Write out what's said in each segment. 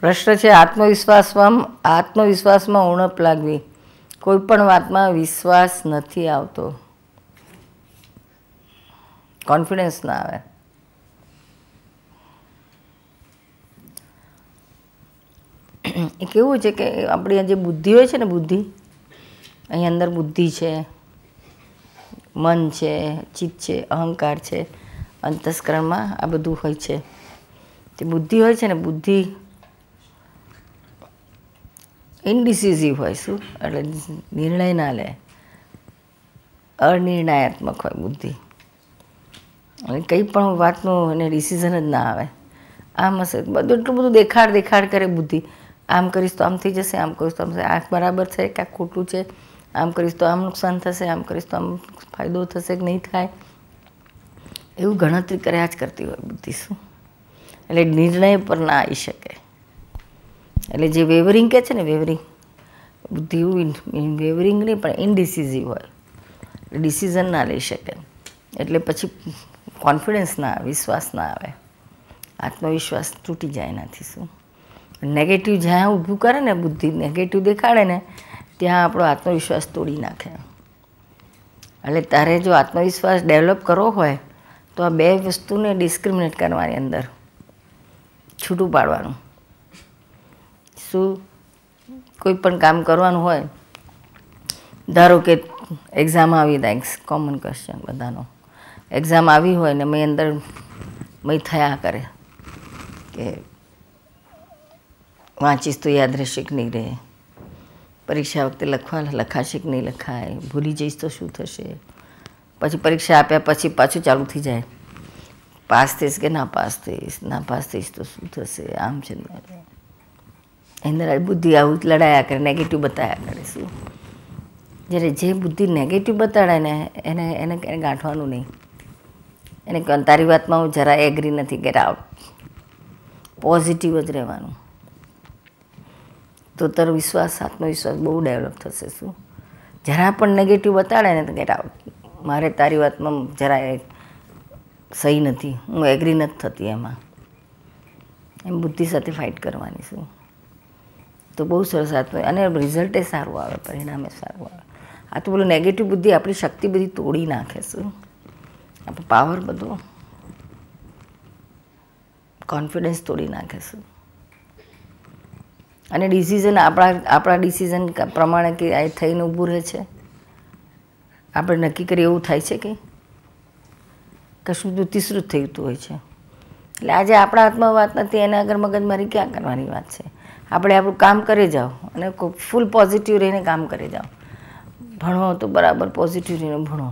પ્રશ્ન છે આત્મવિશ્વાસમાં આત્મવિશ્વાસમાં ઉણપ લાગવી કોઈ પણ વાતમાં વિશ્વાસ નથી આવતો કોન્ફિડન્સ ના આવે એ કેવું છે કે આપણી જે બુદ્ધિ હોય છે ને બુદ્ધિ અહીં અંદર બુદ્ધિ છે મન છે ચિત્ત છે અહંકાર છે અંતસ્કરણમાં આ બધું હોય છે જે બુદ્ધિ હોય છે ને બુદ્ધિ ઇનડિસિઝિવ હોય શું એટલે નિર્ણય ના લે અનિર્ણયાત્મક હોય બુદ્ધિ અને કંઈ પણ વાતનું એને ડિસિઝન જ ના આવે આમ હશે બધું એટલું બધું દેખાડ દેખાડ કરે બુદ્ધિ આમ કરીશ તો આમ થઈ જશે આમ કરીશ તો આમ આંખ બરાબર છે કે આ ખોટું છે આમ કરીશ તો આમ નુકસાન થશે આમ કરીશ તો આમ ફાયદો થશે કે નહીં થાય એવું ગણતરી કર્યા જ કરતી હોય બુદ્ધિ શું એટલે નિર્ણય પર ના આવી શકે એટલે જે વેવરિંગ કહે છે ને વેવરિંગ બુદ્ધિ વેવરિંગ નહીં પણ ઇનડિસિઝિવ હોય ડિસિઝન ના લઈ શકે એટલે પછી કોન્ફિડન્સ ના આવે વિશ્વાસ ના આવે આત્મવિશ્વાસ તૂટી જાય એનાથી શું નેગેટિવ જ્યાં ઊભું કરે ને બુદ્ધિ નેગેટિવ દેખાડે ને ત્યાં આપણો આત્મવિશ્વાસ તોડી નાખે એટલે તારે જો આત્મવિશ્વાસ ડેવલપ કરવો હોય તો આ બે વસ્તુને ડિસ્ક્રિમિનેટ કરવાની અંદર છૂટું પાડવાનું શું કોઈ પણ કામ કરવાનું હોય ધારો કે એક્ઝામ આવી થેન્ક્સ કોમન ક્વેશ્ચન બધાનો એક્ઝામ આવી હોય ને મેં અંદર મય થયા કરે કે વાંચીશ તો યાદ રહેશે કે નહીં રહે પરીક્ષા વખતે લખવા લખાશે કે નહીં લખાય ભૂલી જઈશ તો શું થશે પછી પરીક્ષા આપ્યા પછી પાછું ચાલુ થઈ જાય પાસ થઈશ કે ના પાસ થઈશ ના પાસ થઈશ તો શું થશે આમ છે અંદર બુદ્ધિ આવું લડાયા કરે નેગેટિવ બતાવ્યા કરે શું જ્યારે જે બુદ્ધિ નેગેટિવ બતાડે ને એને એને એને ગાંઠવાનું નહીં એને કહે તારી વાતમાં હું જરા એગ્રી નથી કે આઉટ પોઝિટિવ જ રહેવાનું તો તારો વિશ્વાસ આત્મવિશ્વાસ બહુ ડેવલપ થશે શું જરા પણ નેગેટિવ બતાડે ને તો ગેટ આઉટ મારે તારી વાતમાં જરા સહી નથી હું એગ્રી નથી થતી એમાં એમ બુદ્ધિ સાથે ફાઇટ કરવાની શું તો બહુ સરસ આત્મ અને રિઝલ્ટે સારું આવે પરિણામે સારું આવે આ તો બોલું નેગેટિવ બુદ્ધિ આપણી શક્તિ બધી તોડી નાખે શું આપણો પાવર બધો કોન્ફિડન્સ તોડી નાખે છે અને ડિસિઝન આપણા આપણા ડિસિઝન પ્રમાણે કે આ થઈને ઊભું રહે છે આપણે નક્કી કરીએ એવું થાય છે કે કશું તિસરું થયું હોય છે એટલે આજે આપણા હાથમાં વાત નથી એના આગળ મગજ મારી ક્યાં કરવાની વાત છે આપણે આપણું કામ કરી જાઓ અને ફૂલ પોઝિટિવ રહીને કામ કરી જાઓ ભણો તો બરાબર પોઝિટિવ રહીને ભણો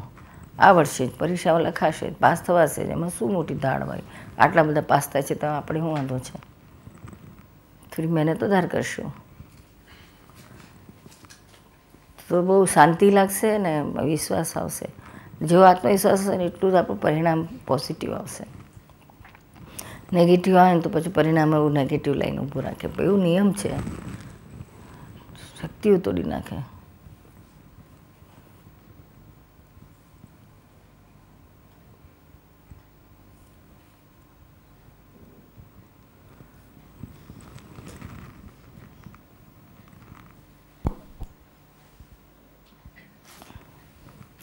આવડશે જ પરીક્ષાઓ લખાશે પાસ થવાશે જ એમાં શું મોટી ધાડ હોય આટલા બધા પાસ થાય છે તો આપણે શું વાંધો છે થોડી મહેનત ધાર કરશું તો બહુ શાંતિ લાગશે અને વિશ્વાસ આવશે જેવો આત્મવિશ્વાસ હશે ને એટલું જ આપણું પરિણામ પોઝિટિવ આવશે નેગેટિવ આવે ને તો પછી પરિણામ એવું નેગેટિવ લાઈન ઊભું રાખે એવું નિયમ છે શક્તિઓ તોડી નાખે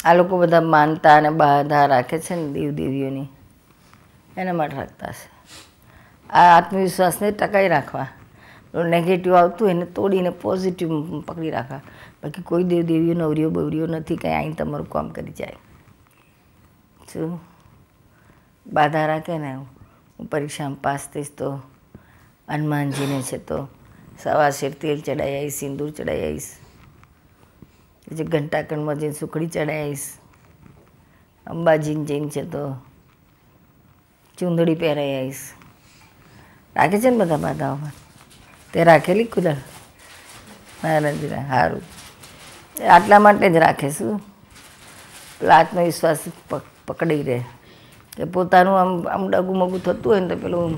આ લોકો બધા માનતા અને બાધા રાખે છે ને દેવ દેવીઓની એના માટે રાખતા છે આ આત્મવિશ્વાસને ટકાઈ રાખવા નેગેટિવ આવતું એને તોડીને પોઝિટિવ પકડી રાખવા બાકી કોઈ દેવદેવીઓ નવરીઓ બવરીઓ નથી કંઈ અહીં તમારું કામ કરી જાય શું બાધા રાખે ને હું પરીક્ષામાં પાસ થઈશ તો હનુમાનજીને છે તો સવા શેર તેલ ચડાવી આવીશ સિંદૂર ચડાવી આવીશ પછી ઘંટાકણમાં જઈને સુખડી ચડાવી આવીશ અંબાજીને જઈને છે તો ચૂંદડી પહેરાઈ આવીશ રાખે છે ને બધા બાધાઓમાં તે રાખેલી ખુદા નારાયણજી સારું આટલા માટે જ રાખે શું પેલા આત્મવિશ્વાસ પકડી રહે કે પોતાનું આમ આમ ડગુ મગુ થતું હોય ને તો પેલું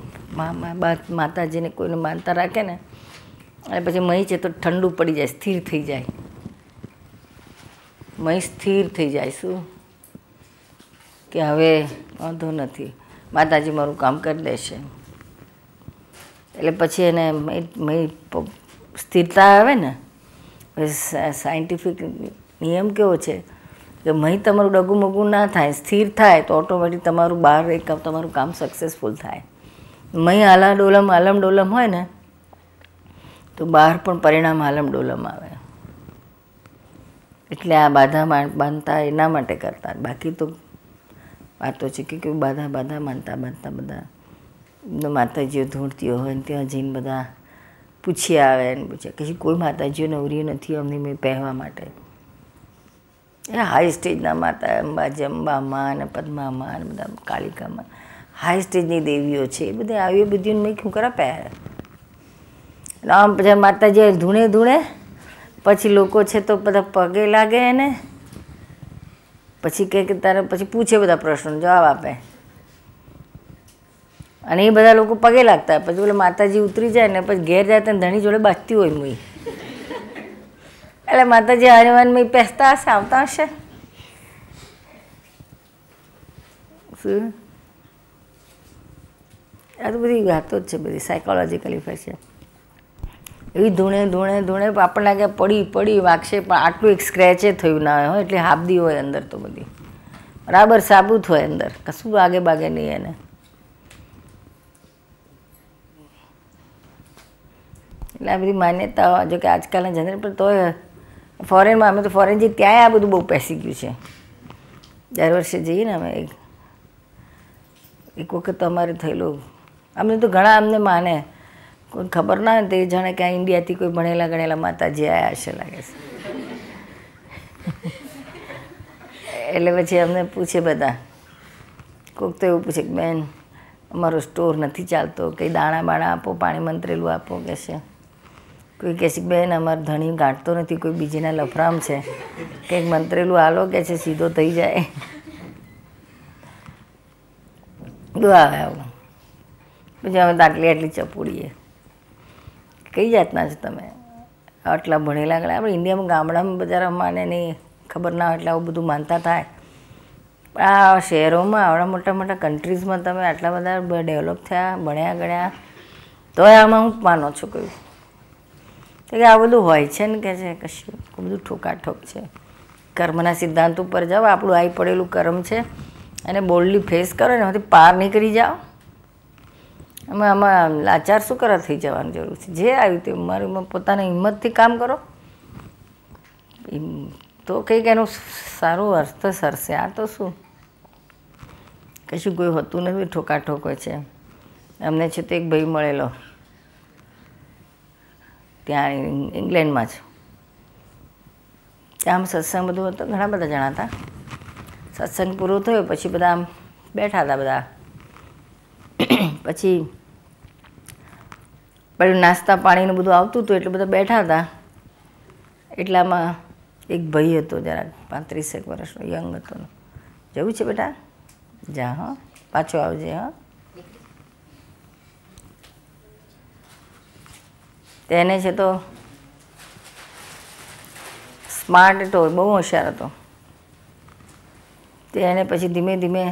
માતાજીને કોઈને માનતા રાખે ને અને પછી મહી છે તો ઠંડુ પડી જાય સ્થિર થઈ જાય મહી સ્થિર થઈ જાય શું કે હવે વાંધો નથી માતાજી મારું કામ કરી દેશે એટલે પછી એને સ્થિરતા આવે ને સાયન્ટિફિક નિયમ કેવો છે કે મહી તમારું ડગું મગું ના થાય સ્થિર થાય તો ઓટોમેટિક તમારું બહાર એક તમારું કામ સક્સેસફુલ થાય મહી આલા ડોલમ આલમ ડોલમ હોય ને તો બહાર પણ પરિણામ આલમ ડોલમ આવે એટલે આ બાધા બાંધતા એના માટે કરતા બાકી તો વાતો છે કે બાધા બાધા માનતા બાંધતા બધા માતાજીઓ ઢૂંઢતીઓ હોય ને ત્યાં જઈને બધા પૂછી આવે ને પૂછ્યા કે કોઈ માતાજીઓ નવરીઓ નથી અમને મેં પહેરવા માટે એ હાઈ સ્ટેજના માતા અંબા જંબામાં અને પદ્મામાં અને બધા કાલિકામાં હાઈ સ્ટેજની દેવીઓ છે એ બધા આવી બધી મેં શું કરા પહેરે આમ પછી માતાજી ધૂણે ધૂણે પછી લોકો છે તો બધા પગે લાગે એને પછી કે તારે પછી પૂછે બધા પ્રશ્નો જવાબ આપે અને એ બધા લોકો પગે લાગતા પછી બોલે માતાજી ઉતરી જાય ને પછી ઘેર જાય તને ધણી જોડે બાજતી હોય મુઈ એટલે માતાજી હરિવાન મય પહેરતા હશે આવતા હશે શું આ તો બધી વાતો જ છે બધી સાયકોલોજીકલી ફેશન એવી ધૂણે ધૂણે ધૂણે આપણને લાગે પડી પડી વાગશે પણ આટલું એક સ્ક્રેચે થયું ના હોય એટલે હાબદી હોય અંદર તો બધી બરાબર સાબુત હોય અંદર કશું આગે બાગે નહીં એને એટલે આ બધી માન્યતાઓ જો કે આજકાલના જનરેશન પણ તોય ફોરેનમાં અમે તો ફોરેન જઈએ ત્યાં આ બધું બહુ પેસી ગયું છે દર વર્ષે જઈએ ને અમે એક વખત તો અમારે થયેલું અમને તો ઘણા અમને માને કોઈ ખબર ના હોય તે જાણે કે આ ઇન્ડિયાથી કોઈ ભણેલા ગણેલા માતાજી આવ્યા હશે લાગે છે એટલે પછી અમને પૂછે બધા કોઈક તો એવું પૂછે કે બેન અમારો સ્ટોર નથી ચાલતો કંઈ દાણા બાણા આપો પાણી મંત્રેલું આપો કે છે કોઈ કહે છે બેન અમારે ધણી ગાંઠતો નથી કોઈ બીજીના લફરામ છે કંઈક મંત્રેલું હાલો કે છે સીધો થઈ જાય દુઆ આવું પછી અમે દાખલી આટલી ચપોડીએ કઈ જાતના છે તમે આટલા ભણેલા ગણા આપણે ઇન્ડિયામાં ગામડામાં બજાર માને નહીં ખબર ના હોય એટલે આવું બધું માનતા થાય પણ આ શહેરોમાં આવડા મોટા મોટા કન્ટ્રીઝમાં તમે આટલા બધા ડેવલપ થયા ભણ્યા ગણ્યા તોય આમાં હું માનો છું કયું કે આ બધું હોય છે ને કે છે કશું બધું ઠોકાઠોક છે કર્મના સિદ્ધાંત ઉપર જાઓ આપણું આવી પડેલું કર્મ છે એને બોલ્ડલી ફેસ કરો ને એમાંથી પાર નીકળી જાઓ અમે આમાં લાચાર શું કરવા થઈ જવાની જરૂર છે જે આવ્યું તે મારી પોતાની હિંમતથી કામ કરો તો કંઈક એનું સારું અર્થ સરસે આ તો શું કશું કોઈ હોતું નથી ઠોકાઠોક હોય છે અમને છે તો એક ભાઈ મળેલો ત્યાં ઇંગ્લેન્ડમાં જ ત્યાં આમ સત્સંગ બધું હતું ઘણા બધા જણા હતા સત્સંગ પૂરો થયો પછી બધા આમ બેઠા હતા બધા પછી પેલું નાસ્તા પાણીનું બધું આવતું હતું એટલે બધા બેઠા હતા એટલામાં એક ભાઈ હતો જરાક પાંત્રીસેક વર્ષનો યંગ હતો જવું છે બેટા જા હા પાછો આવજે હા તેને છે તો સ્માર્ટ હતો બહુ હોશિયાર હતો તેને પછી ધીમે ધીમે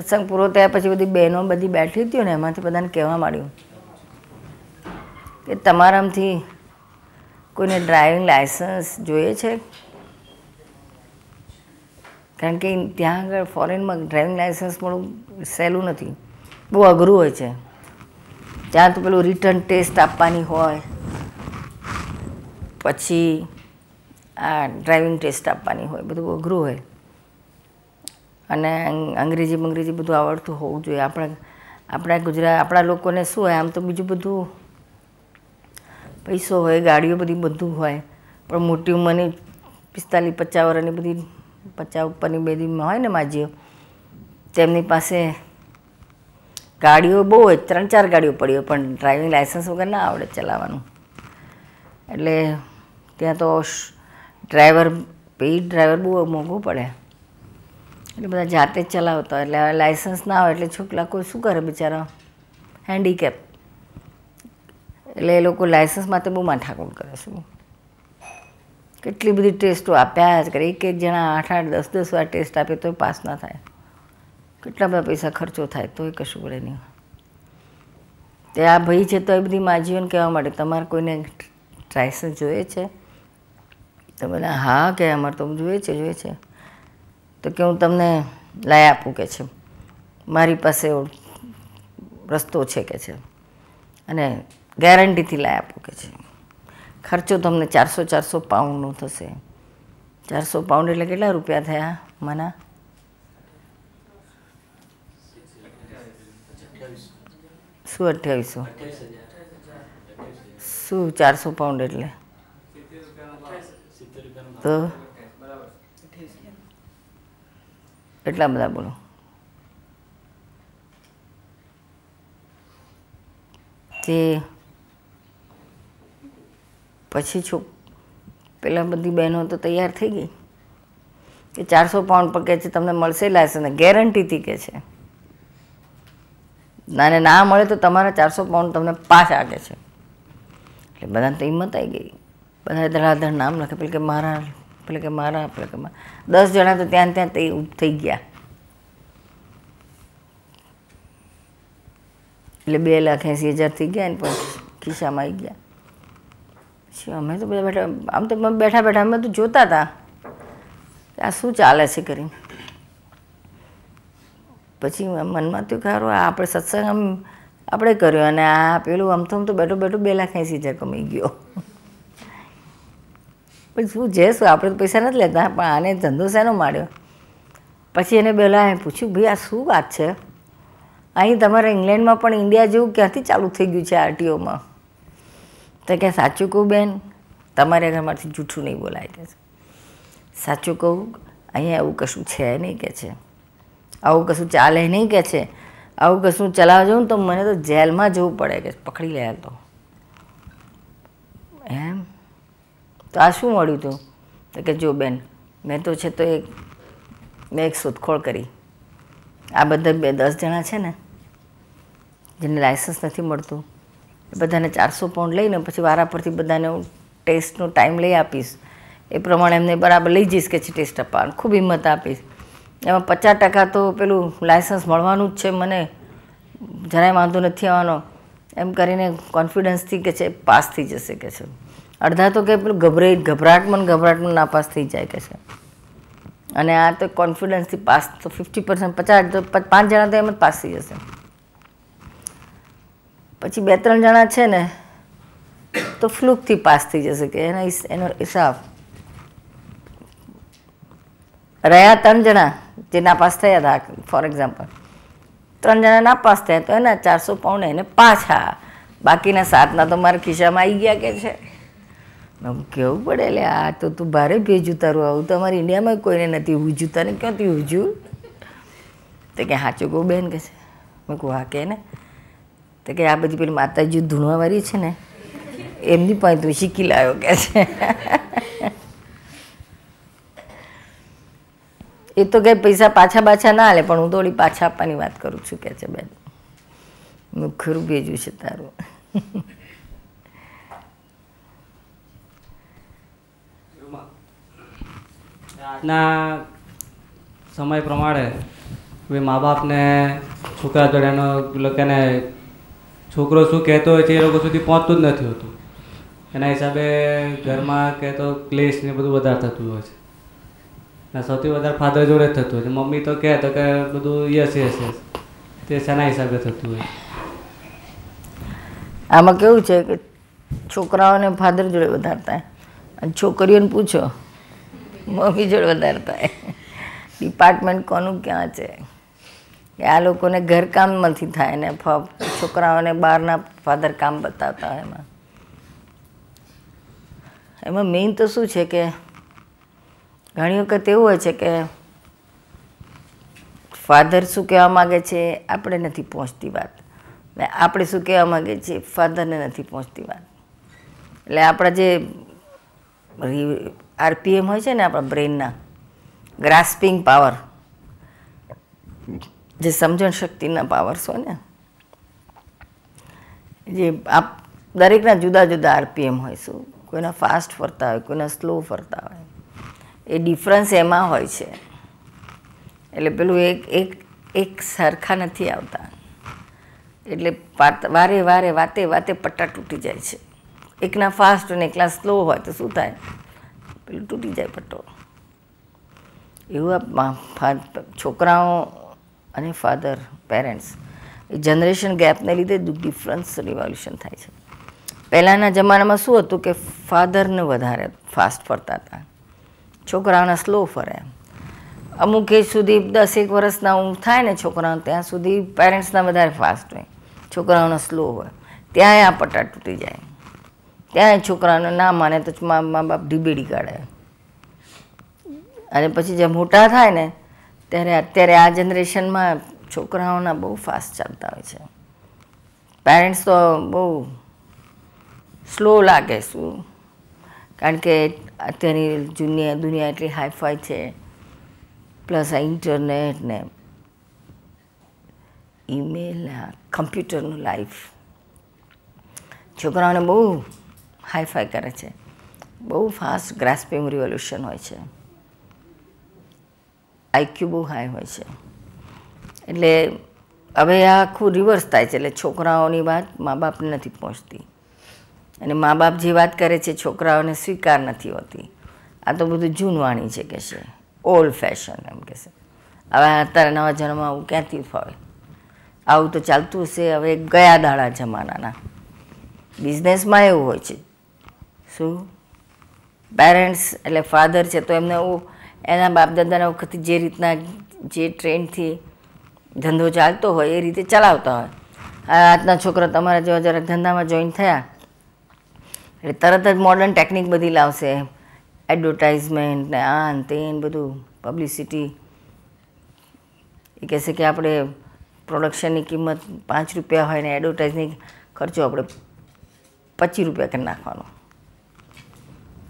સત્સંગ પૂરો થયા પછી બધી બહેનો બધી બેઠી હતી ને એમાંથી બધાને કહેવા માંડ્યું કે તમારામાંથી કોઈને ડ્રાઇવિંગ લાઇસન્સ જોઈએ છે કારણ કે ત્યાં આગળ ફોરેનમાં ડ્રાઇવિંગ લાઇસન્સ મળવું સહેલું નથી બહુ અઘરું હોય છે ત્યાં તો પેલું રિટર્ન ટેસ્ટ આપવાની હોય પછી આ ડ્રાઇવિંગ ટેસ્ટ આપવાની હોય બધું અઘરું હોય અને અંગ્રેજી બંગ્રેજી બધું આવડતું હોવું જોઈએ આપણે આપણા ગુજરાત આપણા લોકોને શું હોય આમ તો બીજું બધું પૈસો હોય ગાડીઓ બધી બધું હોય પણ મોટી ઉંમરની પિસ્તાલીસ પચાસ વર્ષની બધી પચાસ ઉપરની બધી હોય ને માજીઓ તેમની પાસે ગાડીઓ બહુ હોય ત્રણ ચાર ગાડીઓ પડી હોય પણ ડ્રાઇવિંગ લાઇસન્સ વગર ના આવડે ચલાવવાનું એટલે ત્યાં તો ડ્રાઈવર પેઇડ ડ્રાઈવર બહુ મોંઘો પડે એટલે બધા જાતે જ ચલાવતા એટલે હવે લાઇસન્સ ના હોય એટલે છોકરા કોઈ શું કરે બિચારા હેન્ડીકેપ એટલે એ લોકો લાઇસન્સ માટે બહુ માથાકૂટ કરે શું કેટલી બધી ટેસ્ટો આપ્યા જ કરે એક એક જણા આઠ આઠ દસ દસ વાર ટેસ્ટ આપે તો પાસ ના થાય કેટલા બધા પૈસા ખર્ચો થાય તોય કશું વળે નહીં તે આ ભાઈ છે તો એ બધી માજીઓને કહેવા માટે તમારે કોઈને ટ્રાયસન જોઈએ છે તો બોલે હા કે અમારે તો જોઈએ છે જોઈએ છે તો કે હું તમને લાય આપું કે છે મારી પાસે રસ્તો છે કે છે અને ગેરંટીથી લાય આપું કે છે ખર્ચો તમને ચારસો ચારસો પાઉન્ડનો થશે ચારસો પાઉન્ડ એટલે કેટલા રૂપિયા થયા મના શું અઠ્યાવીસો શું ચારસો પાઉન્ડ એટલે તો એટલા બધા બોલો તે પછી છો પેલા બધી બહેનો તો તૈયાર થઈ ગઈ કે ચારસો પાઉન્ડ પર કે છે તમને મળશે લાયસન્સ ગેરંટીથી કે છે ના ને ના મળે તો તમારા ચારસો પાઉન્ડ તમને પાછા આપે છે એટલે બધાને તો હિંમત આવી ગઈ બધા ધડાધડ નામ લખે પેલે કે મારા પેલે કે મારા પેલે કે મારા દસ જણા તો ત્યાં ત્યાં તે થઈ ગયા એટલે બે લાખ એંસી હજાર થઈ ગયા ને પણ ખિસ્સામાં આવી ગયા પછી અમે તો બધા બેઠા આમ તો બેઠા બેઠા અમે તો જોતા હતા આ શું ચાલે છે કરીને પછી મનમાં થયું ખરું આપણે સત્સંગ આમ આપણે કર્યો અને આ પેલું આમથમ તો બેઠો બેઠો બે લાખ એંસી હજાર કમાઈ ગયો પણ શું જે શું આપણે તો પૈસા નથી લેતા પણ આને ધંધો શેનો માંડ્યો પછી એને પહેલાં એ પૂછ્યું ભાઈ આ શું વાત છે અહીં તમારે ઇંગ્લેન્ડમાં પણ ઇન્ડિયા જેવું ક્યાંથી ચાલુ થઈ ગયું છે આરટીઓમાં તો કે સાચું કહું બેન તમારે ઘરમાંથી જૂઠું નહીં બોલાય કે સાચું કહું અહીંયા એવું કશું છે નહીં કે છે આવું કશું ચાલે નહીં કે છે આવું કશું ચલાવજો જવું તો મને તો જેલમાં જવું પડે કે પકડી લે તો એમ તો આ શું મળ્યું તું તો કે જો બેન મેં તો છે તો એક મેં એક શોધખોળ કરી આ બધા બે દસ જણા છે ને જેને લાયસન્સ નથી મળતું એ બધાને ચારસો પાઉન્ડ લઈને પછી વારા પરથી બધાને હું ટેસ્ટનો ટાઈમ લઈ આપીશ એ પ્રમાણે એમને બરાબર લઈ જઈશ કે છે ટેસ્ટ આપવાનું ખૂબ હિંમત આપીશ એમાં પચાસ ટકા તો પેલું લાઇસન્સ મળવાનું જ છે મને જરાય વાંધો નથી આવવાનો એમ કરીને કોન્ફિડન્સથી કે છે પાસ થઈ જશે કે છે અડધા તો કે પેલું ગભરાઈ ગભરાટમાં ગભરાટમાં નાપાસ થઈ જાય કે છે અને આ તો કોન્ફિડન્સથી પાસ તો ફિફ્ટી પર્સન્ટ પચાસ તો પાંચ જણા તો એમ જ પાસ થઈ જશે પછી બે ત્રણ જણા છે ને તો ફ્લૂકથી પાસ થઈ જશે કે એના એનો હિસાબ રહ્યા ત્રણ જણા જે નાપાસ થયા હતા ફોર એક્ઝામ્પલ ત્રણ જણા નાપાસ થયા તો એને ચારસો પાઉન્ડ એને પાછા બાકીના સાતના તો મારા ખિસ્સામાં આવી ગયા કે છે કેવું પડે લે આ તો તું ભારે ભેજું તારું આવું તમારી ઇન્ડિયામાં કોઈને નથી ઉજ્યું તને ક્યાંથી ઉજ્યું તો કે સાચું કહું બેન કે છે મેં કહું હા કે ને તો કે આ બધી પેલી માતાજી ધૂણવાવાળી છે ને એમની પણ તું શીખી લાવ્યો કે છે એ તો કંઈ પૈસા પાછા પાછા ના લે પણ હું થોડી પાછા આપવાની વાત કરું છું કે છે બેન હું ખરું ભેજું છે તારું આજના સમય પ્રમાણે હવે મા બાપને છોકરા જોડેનો લોકોને છોકરો શું કહેતો હોય છે એ લોકો સુધી પહોંચતું જ નથી હોતું એના હિસાબે ઘરમાં કહેતો ક્લેશ ને બધું વધારે થતું હોય છે સૌથી વધારે ફાધર જોડે થતું હોય મમ્મી તો કહે તો કે બધું યસ યસ યસ તે શેના હિસાબે થતું હોય આમાં કેવું છે કે છોકરાઓને ફાધર જોડે વધારતા અને છોકરીઓને પૂછો મમ્મી જોડે વધારતા ડિપાર્ટમેન્ટ કોનું ક્યાં છે કે આ લોકોને ઘરકામ નથી થાય ને છોકરાઓને બહારના ફાધર કામ બતાવતા હોય એમાં એમાં મેઇન તો શું છે કે ઘણી વખત એવું હોય છે કે ફાધર શું કહેવા માગે છે આપણે નથી પહોંચતી વાત ને આપણે શું કહેવા માગીએ છે ફાધરને નથી પહોંચતી વાત એટલે આપણા જે આરપીએમ હોય છે ને આપણા બ્રેનના ગ્રાસ્પિંગ પાવર જે સમજણ શક્તિના પાવર્સ હોય ને જે આપ દરેકના જુદા જુદા આરપીએમ હોય શું કોઈના ફાસ્ટ ફરતા હોય કોઈના સ્લો ફરતા હોય એ ડિફરન્સ એમાં હોય છે એટલે પેલું એક એક એક સરખા નથી આવતા એટલે વારે વારે વાતે વાતે પટ્ટા તૂટી જાય છે એકના ફાસ્ટ અને એકલા સ્લો હોય તો શું થાય પેલું તૂટી જાય પટ્ટો એવું છોકરાઓ અને ફાધર પેરેન્ટ્સ એ જનરેશન ગેપને લીધે ડિફરન્સ રિવોલ્યુશન થાય છે પહેલાંના જમાનામાં શું હતું કે ફાધરને વધારે ફાસ્ટ ફરતા હતા છોકરાઓને સ્લો ફરે અમુક એજ સુધી દસેક વર્ષના ઊંઘ થાય ને છોકરાઓ ત્યાં સુધી પેરેન્ટ્સના વધારે ફાસ્ટ હોય છોકરાઓનો સ્લો હોય ત્યાંય આ પટ્ટા તૂટી જાય ત્યાંય છોકરાઓને ના માને તો મા બાપ ઢીબેડી કાઢે અને પછી જે મોટા થાય ને ત્યારે અત્યારે આ જનરેશનમાં છોકરાઓના બહુ ફાસ્ટ ચાલતા હોય છે પેરેન્ટ્સ તો બહુ સ્લો લાગે શું કારણ કે અત્યારની જુનિયા દુનિયા એટલી હાઈફાઈ છે પ્લસ આ ઇન્ટરનેટ ને ઈમેલ કમ્પ્યુટરનું લાઈફ છોકરાઓને બહુ હાઈફાઈ કરે છે બહુ ફાસ્ટ ગ્રાસ્પિંગ રિવોલ્યુશન હોય છે આઈક્યુ બહુ હાઈ હોય છે એટલે હવે આખું રિવર્સ થાય છે એટલે છોકરાઓની વાત મા બાપને નથી પહોંચતી અને મા બાપ જે વાત કરે છે છોકરાઓને સ્વીકાર નથી હોતી આ તો બધું જૂનવાણી છે કે છે ઓલ્ડ ફેશન એમ કહેશે હવે અત્યારે નવા જન્મમાં આવું ક્યાંથી ફળે આવું તો ચાલતું હશે હવે ગયા દાડા જમાનાના બિઝનેસમાં એવું હોય છે શું પેરેન્ટ્સ એટલે ફાધર છે તો એમને એના બાપદાદાના વખતે જે રીતના જે ટ્રેન્ડથી ધંધો ચાલતો હોય એ રીતે ચલાવતા હોય આજના છોકરા તમારા જેવા જરાક ધંધામાં જોઈન થયા એટલે તરત જ મોડર્ન ટેકનિક બધી લાવશે એડવર્ટાઇઝમેન્ટ ને આ ને તે ને બધું પબ્લિસિટી એ કહેશે કે આપણે પ્રોડક્શનની કિંમત પાંચ રૂપિયા હોય ને એડવર્ટાઇઝની ખર્ચો આપણે પચીસ રૂપિયા કરી નાખવાનો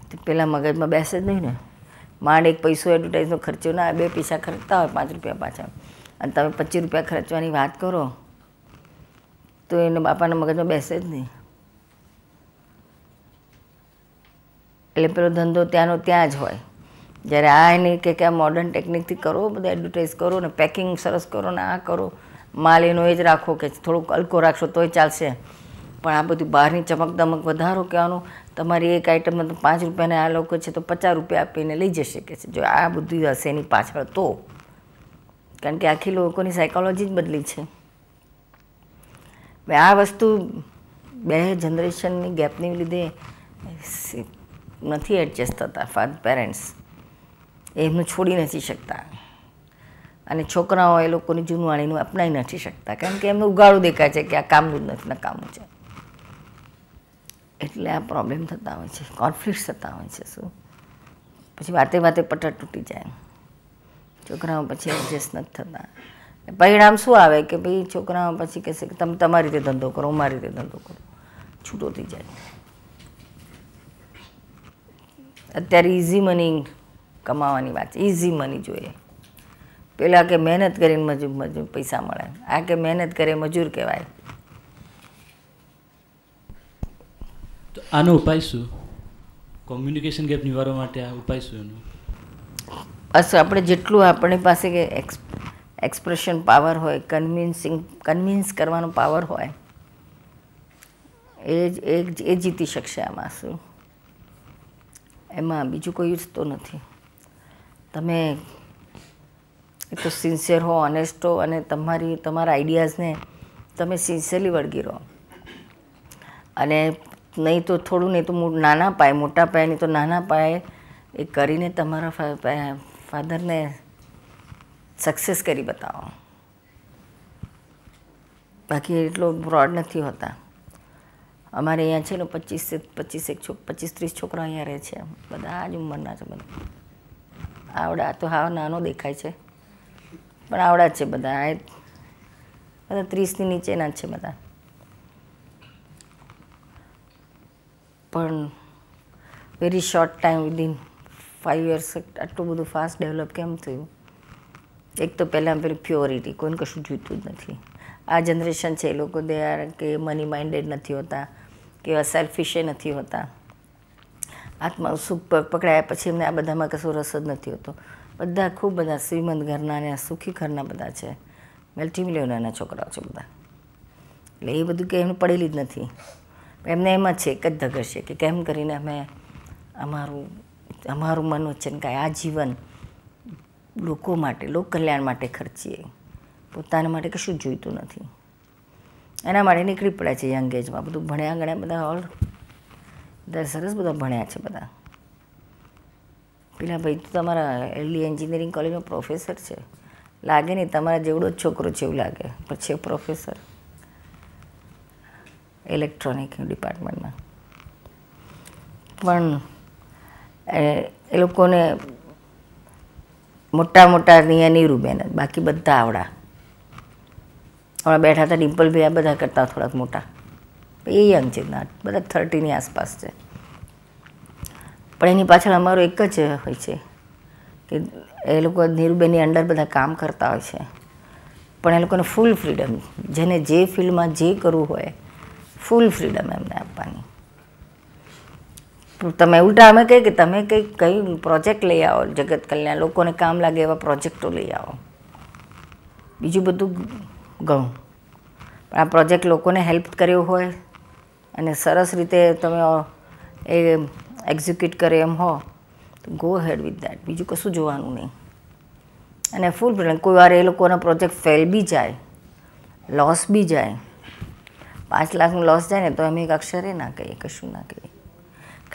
તો પેલા મગજમાં બેસે જ નહીં ને માંડ એક પૈસો એડવર્ટાઇઝનો ખર્ચો ના બે પૈસા ખર્ચતા હોય પાંચ રૂપિયા પાછા અને તમે પચીસ રૂપિયા ખર્ચવાની વાત કરો તો એને બાપાના મગજમાં બેસે જ નહીં એટલે પેલો ધંધો ત્યાંનો ત્યાં જ હોય જ્યારે આ એને કે કે આ મોડર્ન ટેકનિકથી કરો બધા એડવર્ટાઈઝ કરો ને પેકિંગ સરસ કરો ને આ કરો માલ એનો એ જ રાખો કે થોડુંક હલકો રાખશો તોય ચાલશે પણ આ બધું બહારની ચમક વધારો કહેવાનું તમારી એક આઇટમમાં તો પાંચ રૂપિયાને આ લોકો છે તો પચાસ રૂપિયા આપીને લઈ જઈ શકે છે જો આ બધું હશે એની પાછળ તો કારણ કે આખી લોકોની સાયકોલોજી જ બદલી છે આ વસ્તુ બે જનરેશનની ગેપની લીધે નથી એડજસ્ટ થતા ફાધર પેરેન્ટ્સ એમનું છોડી નથી શકતા અને છોકરાઓ એ લોકોની જૂનવાણીનું અપનાવી નથી શકતા કારણ કે એમનું ઉગાડું દેખાય છે કે આ કામનું જ નથી ને કામનું છે એટલે આ પ્રોબ્લેમ થતા હોય છે કોન્ફ્લિક્ટ થતા હોય છે શું પછી વાતે વાતે પટ્ટા તૂટી જાય છોકરાઓ પછી એડજસ્ટ નથી થતા પરિણામ શું આવે કે ભાઈ છોકરાઓ પછી કહેશે કે તમે તમારી રીતે ધંધો કરો હું મારી રીતે ધંધો કરો છૂટો થઈ જાય અત્યારે ઇઝી મની કમાવાની વાત છે ઇઝી મની જોઈએ પેલા કે મહેનત કરીને મજૂર મજૂર પૈસા મળે આ કે મહેનત કરે મજૂર કહેવાય તો આનો ઉપાય શું કોમ્યુનિકેશન ગેપ નિવારવા માટે આ ઉપાય શું એનો બસ આપણે જેટલું આપણી પાસે કે એક્સપ્રેશન પાવર હોય કન્વિન્સિંગ કન્વિન્સ કરવાનો પાવર હોય એ જ એ જીતી શકશે આમાં શું એમાં બીજું કોઈ જ તો નથી તમે એક તો સિન્સિયર હો ઓનેસ્ટ હો અને તમારી તમારા આઈડિયાઝને તમે સિન્સિયરલી વળગી રહો અને નહીં તો થોડું નહીં તો નાના પાયે મોટા પાયે નહીં તો નાના પાયે એ કરીને તમારા ફાધરને સક્સેસ કરી બતાવો બાકી એટલો બ્રોડ નથી હોતા અમારે અહીંયા છે ને પચીસ પચીસ એક પચીસ ત્રીસ છોકરા અહીંયા રહે છે બધા જ ઉંમરના છે બધા આવડા તો હા નાનો દેખાય છે પણ આવડા છે બધા એ બધા ત્રીસની નીચેના જ છે બધા પણ very short time within five years આટલું બધું ફાસ્ટ ડેવલપ કેમ થયું એક તો પહેલાં પેલી પ્યોરિટી કોઈને કશું જોઈતું જ નથી આ જનરેશન છે એ લોકો દે આર કે મની માઇન્ડેડ નથી હોતા કેવા સેલ્ફિશે નથી હોતા આત્મા સુખ પકડાયા પછી એમને આ બધામાં કશું રસ જ નથી હોતો બધા ખૂબ બધા શ્રીમંત ઘરના અને સુખી ઘરના બધા છે મલ્ટીમિલિયનરના છોકરાઓ છે બધા એટલે એ બધું કે એમને પડેલી જ નથી એમને એમ જ છે એક જ ધગર છે કે કેમ કરીને અમે અમારું અમારું મનોચન કાંઈ આ જીવન લોકો માટે લોક કલ્યાણ માટે ખર્ચીએ પોતાના માટે કશું જોઈતું નથી એના માટે નીકળી પડ્યા છે યંગ એજમાં બધું ભણ્યા ગણ્યા બધા ઓલ બધા સરસ બધા ભણ્યા છે બધા પેલા ભાઈ તો તમારા એલડી એન્જિનિયરિંગ કોલેજનો પ્રોફેસર છે લાગે નહીં તમારા જેવડો જ છોકરો છે એવું લાગે પણ છે પ્રોફેસર ઇલેક્ટ્રોનિક ડિપાર્ટમેન્ટમાં પણ એ લોકોને મોટા મોટા નિયા નીરુબેન બાકી બધા આવડા હમણાં બેઠા હતા ડિમ્પલભાઈ આ બધા કરતાં થોડાક મોટા એ યંગ છે નાટ બધા થર્ટીની આસપાસ છે પણ એની પાછળ અમારો એક જ હોય છે કે એ લોકો નીરુબેનની અંડર બધા કામ કરતા હોય છે પણ એ લોકોને ફૂલ ફ્રીડમ જેને જે ફિલ્ડમાં જે કરવું હોય ફૂલ ફ્રીડમ એમને આપવાની તમે ઉલટા અમે કહીએ કે તમે કંઈક કઈ પ્રોજેક્ટ લઈ આવો જગત કલ્યાણ લોકોને કામ લાગે એવા પ્રોજેક્ટો લઈ આવો બીજું બધું ઘઉં પણ આ પ્રોજેક્ટ લોકોને હેલ્પ કર્યો હોય અને સરસ રીતે તમે એ એક્ઝિક્યુટ કરે એમ હો તો ગો હેડ વિથ દેટ બીજું કશું જોવાનું નહીં અને ફૂલ કોઈ વાર એ લોકોનો પ્રોજેક્ટ ફેલ બી જાય લોસ બી જાય પાંચ લાખનું લોસ જાય ને તો અમે એક અક્ષરે ના કહીએ કશું ના કહીએ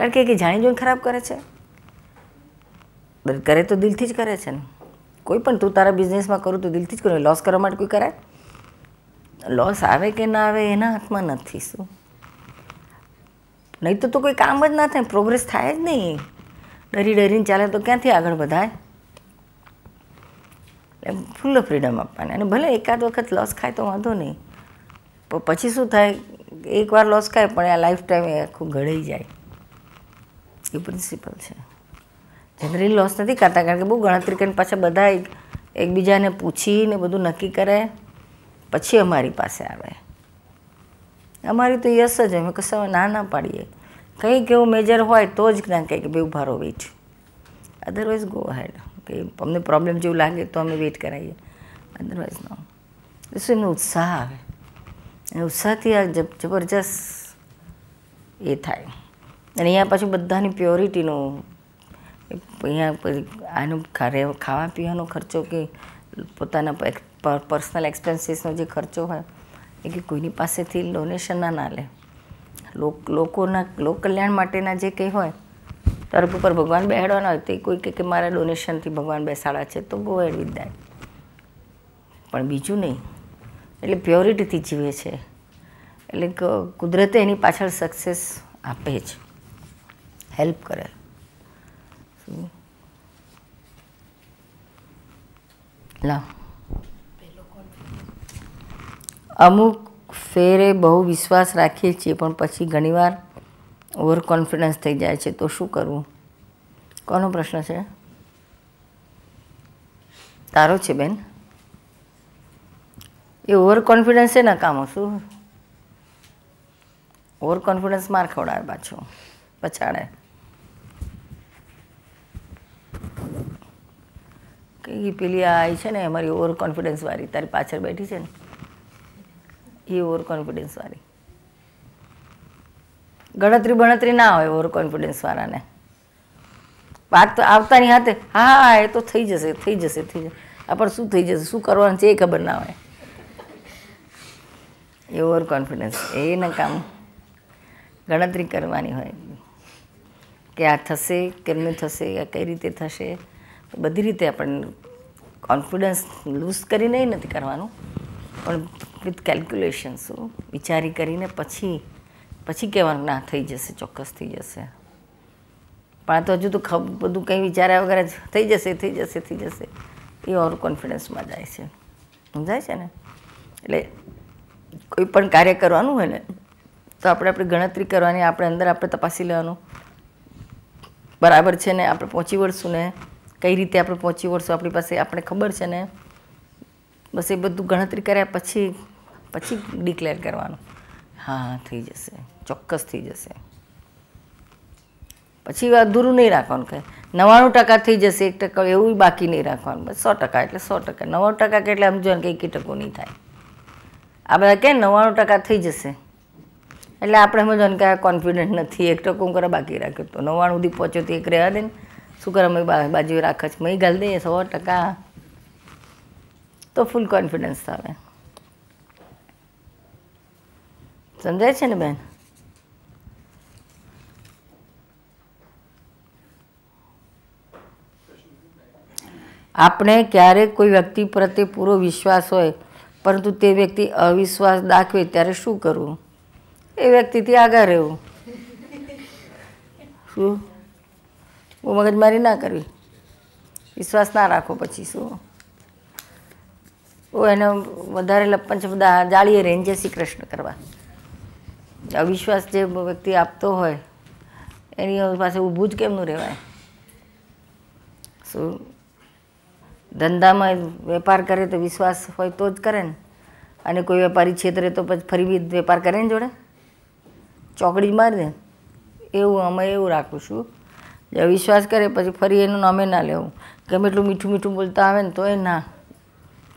કારણ કે જાણી જોઈને ખરાબ કરે છે કરે તો દિલથી જ કરે છે ને કોઈ પણ તું તારા બિઝનેસમાં કરું તો દિલથી જ કરું લોસ કરવા માટે કોઈ કરાય લોસ આવે કે ના આવે એના હાથમાં નથી શું નહીં તો તો કોઈ કામ જ ના થાય પ્રોગ્રેસ થાય જ નહીં ડરી ડરીને ચાલે તો ક્યાંથી આગળ વધાય એમ ફૂલ ફ્રીડમ આપવાની અને ભલે એકાદ વખત લોસ ખાય તો વાંધો નહીં પણ પછી શું થાય એકવાર લોસ ખાય પણ આ લાઈફ ટાઈમ એ આખું ગળી જાય એ પ્રિન્સિપલ છે જનરલી લોસ નથી કરતા કારણ કે બહુ ગણતરી કરીને પાછા બધા એકબીજાને પૂછીને બધું નક્કી કરે પછી અમારી પાસે આવે અમારી તો યસ જ અમે કશા ના ના પાડીએ કંઈક એવું મેજર હોય તો જ ના કંઈક કે ભાઈ ઉભારો વેઇટ અધરવાઇઝ ગો હેડ કે અમને પ્રોબ્લેમ જેવું લાગે તો અમે વેઇટ કરાવીએ અધરવાઇઝ નો શું એમનો ઉત્સાહ આવે અને ઉત્સાહથી આ જબરજસ્ત એ થાય અને અહીંયા પાછું બધાની પ્યોરિટીનું અહીંયા આનું ખાવા પીવાનો ખર્ચો કે પોતાના પર્સનલ એક્સપેન્સીસનો જે ખર્ચો હોય એ કે કોઈની પાસેથી ડોનેશન ના ના લે લોકોના લોકકલ્યાણ માટેના જે કંઈ હોય તર્ક ઉપર ભગવાન બેસાડવાના હોય તો કોઈ કે મારા ડોનેશનથી ભગવાન બેસાડા છે તો ગો એડ વિથ દેટ પણ બીજું નહીં એટલે પ્યોરિટીથી જીવે છે એટલે કુદરતે એની પાછળ સક્સેસ આપે જ હેલ્પ કરે લાવ અમુક ફેરે બહુ વિશ્વાસ રાખીએ છીએ પણ પછી ઘણીવાર ઓવર કોન્ફિડન્સ થઈ જાય છે તો શું કરવું કોનો પ્રશ્ન છે તારો છે બેન એ ઓવર કોન્ફિડન્સ છે ને કામો શું ઓવર કોન્ફિડન્સ માર ખવડાવે પાછો પછાડે કઈ પેલી આ છે ને અમારી ઓવર કોન્ફિડન્સ વાળી તારી પાછળ બેઠી છે ને એ ઓવર કોન્ફિડન્સવાળી ગણતરી બણતરી ના હોય ઓવર કોન્ફિડન્સવાળાને વાત તો આવતાની હાથે હા હા એ તો થઈ જશે થઈ જશે થઈ જશે આપણે શું થઈ જશે શું કરવાનું છે એ ખબર ના હોય એ ઓવર કોન્ફિડન્સ એને કામ ગણતરી કરવાની હોય કે આ થશે કેમનું થશે આ કઈ રીતે થશે બધી રીતે આપણને કોન્ફિડન્સ લૂઝ કરીને નથી કરવાનું પણ વિથ કેલ્ક્યુલેશન્સ વિચારી કરીને પછી પછી કહેવાનું ના થઈ જશે ચોક્કસ થઈ જશે પણ તો હજુ તો બધું કંઈ વિચાર્યા વગર જ થઈ જશે થઈ જશે થઈ જશે એ ઓર કોન્ફિડન્સમાં જાય છે સમજાય છે ને એટલે કોઈ પણ કાર્ય કરવાનું હોય ને તો આપણે આપણી ગણતરી કરવાની આપણે અંદર આપણે તપાસી લેવાનું બરાબર છે ને આપણે પહોંચી વળશું ને કઈ રીતે આપણે પહોંચી વળશું આપણી પાસે આપણે ખબર છે ને બસ એ બધું ગણતરી કર્યા પછી પછી ડિક્લેર કરવાનું હા થઈ જશે ચોક્કસ થઈ જશે પછી અધૂરું નહીં રાખવાનું કંઈ નવ્વાણું ટકા થઈ જશે એક ટકા એવું બાકી નહીં રાખવાનું બસ સો ટકા એટલે સો ટકા નવ્વાણું ટકા એટલે આમ જો કે એક ટકો નહીં થાય આ બધા કે નવ્વાણું ટકા થઈ જશે એટલે આપણે સમજો કે આ કોન્ફિડન્ટ નથી એક ટકો હું કરે બાકી રાખ્યો તો નવ્વાણું સુધી પહોંચ્યો તો એક રહેવા દે ને શું કરે અમે બાજુ રાખે છે મય ગાલ દઈએ સો ટકા તો ફૂલ કોન્ફિડન્સ આવે સમજાય છે ને બેન આપણે ક્યારેક કોઈ વ્યક્તિ પ્રત્યે પૂરો વિશ્વાસ હોય પરંતુ તે વ્યક્તિ અવિશ્વાસ દાખવે ત્યારે શું કરવું એ વ્યક્તિથી આગળ રહેવું શું બહુ મગજમારી ના કરવી વિશ્વાસ ના રાખો પછી શું એને વધારે લપંચ બધા જાળીએ રેંજે શ્રી કૃષ્ણ કરવા અવિશ્વાસ જે વ્યક્તિ આપતો હોય એની પાસે ઊભું જ કેમનું રહેવાય શું ધંધામાં વેપાર કરે તો વિશ્વાસ હોય તો જ કરે ને અને કોઈ વેપારી છેતરે તો પછી ફરી બી વેપાર કરે ને જોડે ચોકડી મારી એવું અમે એવું રાખું છું જે અવિશ્વાસ કરે પછી ફરી એનું નામે ના લેવું કેમ એટલું મીઠું મીઠું બોલતા આવે ને તોય ના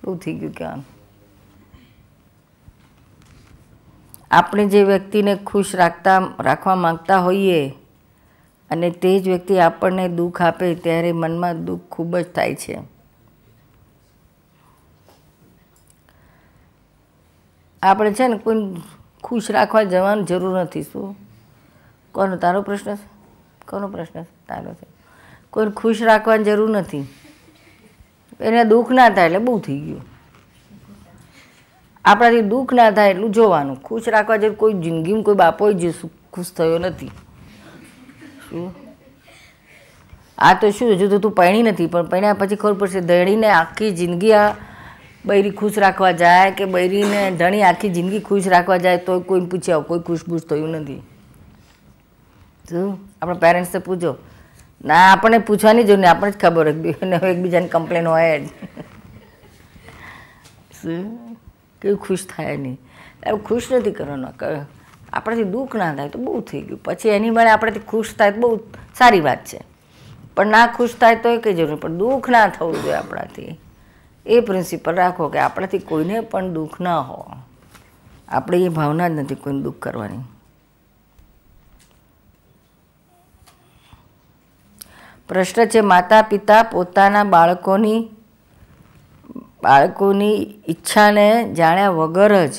બહુ થઈ ગયું કે આમ આપણે જે વ્યક્તિને ખુશ રાખતા રાખવા માગતા હોઈએ અને તે જ વ્યક્તિ આપણને દુઃખ આપે ત્યારે મનમાં દુઃખ ખૂબ જ થાય છે આપણે છે ને કોઈ ખુશ રાખવા જવાની જરૂર નથી શું કોનો તારો પ્રશ્ન છે કોનો પ્રશ્ન છે તારો છે કોઈને ખુશ રાખવાની જરૂર નથી એને દુઃખ ના થાય એટલે બહુ થઈ ગયું આપણાથી દુઃખ ના થાય એટલું જોવાનું ખુશ રાખવા જેવું કોઈ જિંદગીમાં કોઈ બાપો જ ખુશ થયો નથી શું આ તો શું હજુ તો તું પૈણી નથી પણ પૈણ્યા પછી ખબર પડશે ધણીને આખી જિંદગી આ બૈરી ખુશ રાખવા જાય કે બૈરીને ધણી આખી જિંદગી ખુશ રાખવા જાય તો કોઈ પૂછ્યા કોઈ ખુશબુશ થયું નથી શું આપણા પેરેન્ટ્સને પૂછો ના આપણે પૂછવાની જરૂર નહીં આપણે જ ખબર હોય એકબીજાને કમ્પ્લેન હોય જ શું કેવું ખુશ થાય નહીં એવું ખુશ નથી કરવાનો આપણાથી દુઃખ ના થાય તો બહુ થઈ ગયું પછી એની બળે આપણેથી ખુશ થાય તો બહુ સારી વાત છે પણ ના ખુશ થાય તો એ કંઈ જરૂર પણ દુઃખ ના થવું જોઈએ આપણાથી એ પ્રિન્સિપલ રાખો કે આપણાથી કોઈને પણ દુઃખ ના હો આપણે એ ભાવના જ નથી કોઈને દુઃખ કરવાની પ્રશ્ન છે માતા પિતા પોતાના બાળકોની બાળકોની ઈચ્છાને જાણ્યા વગર જ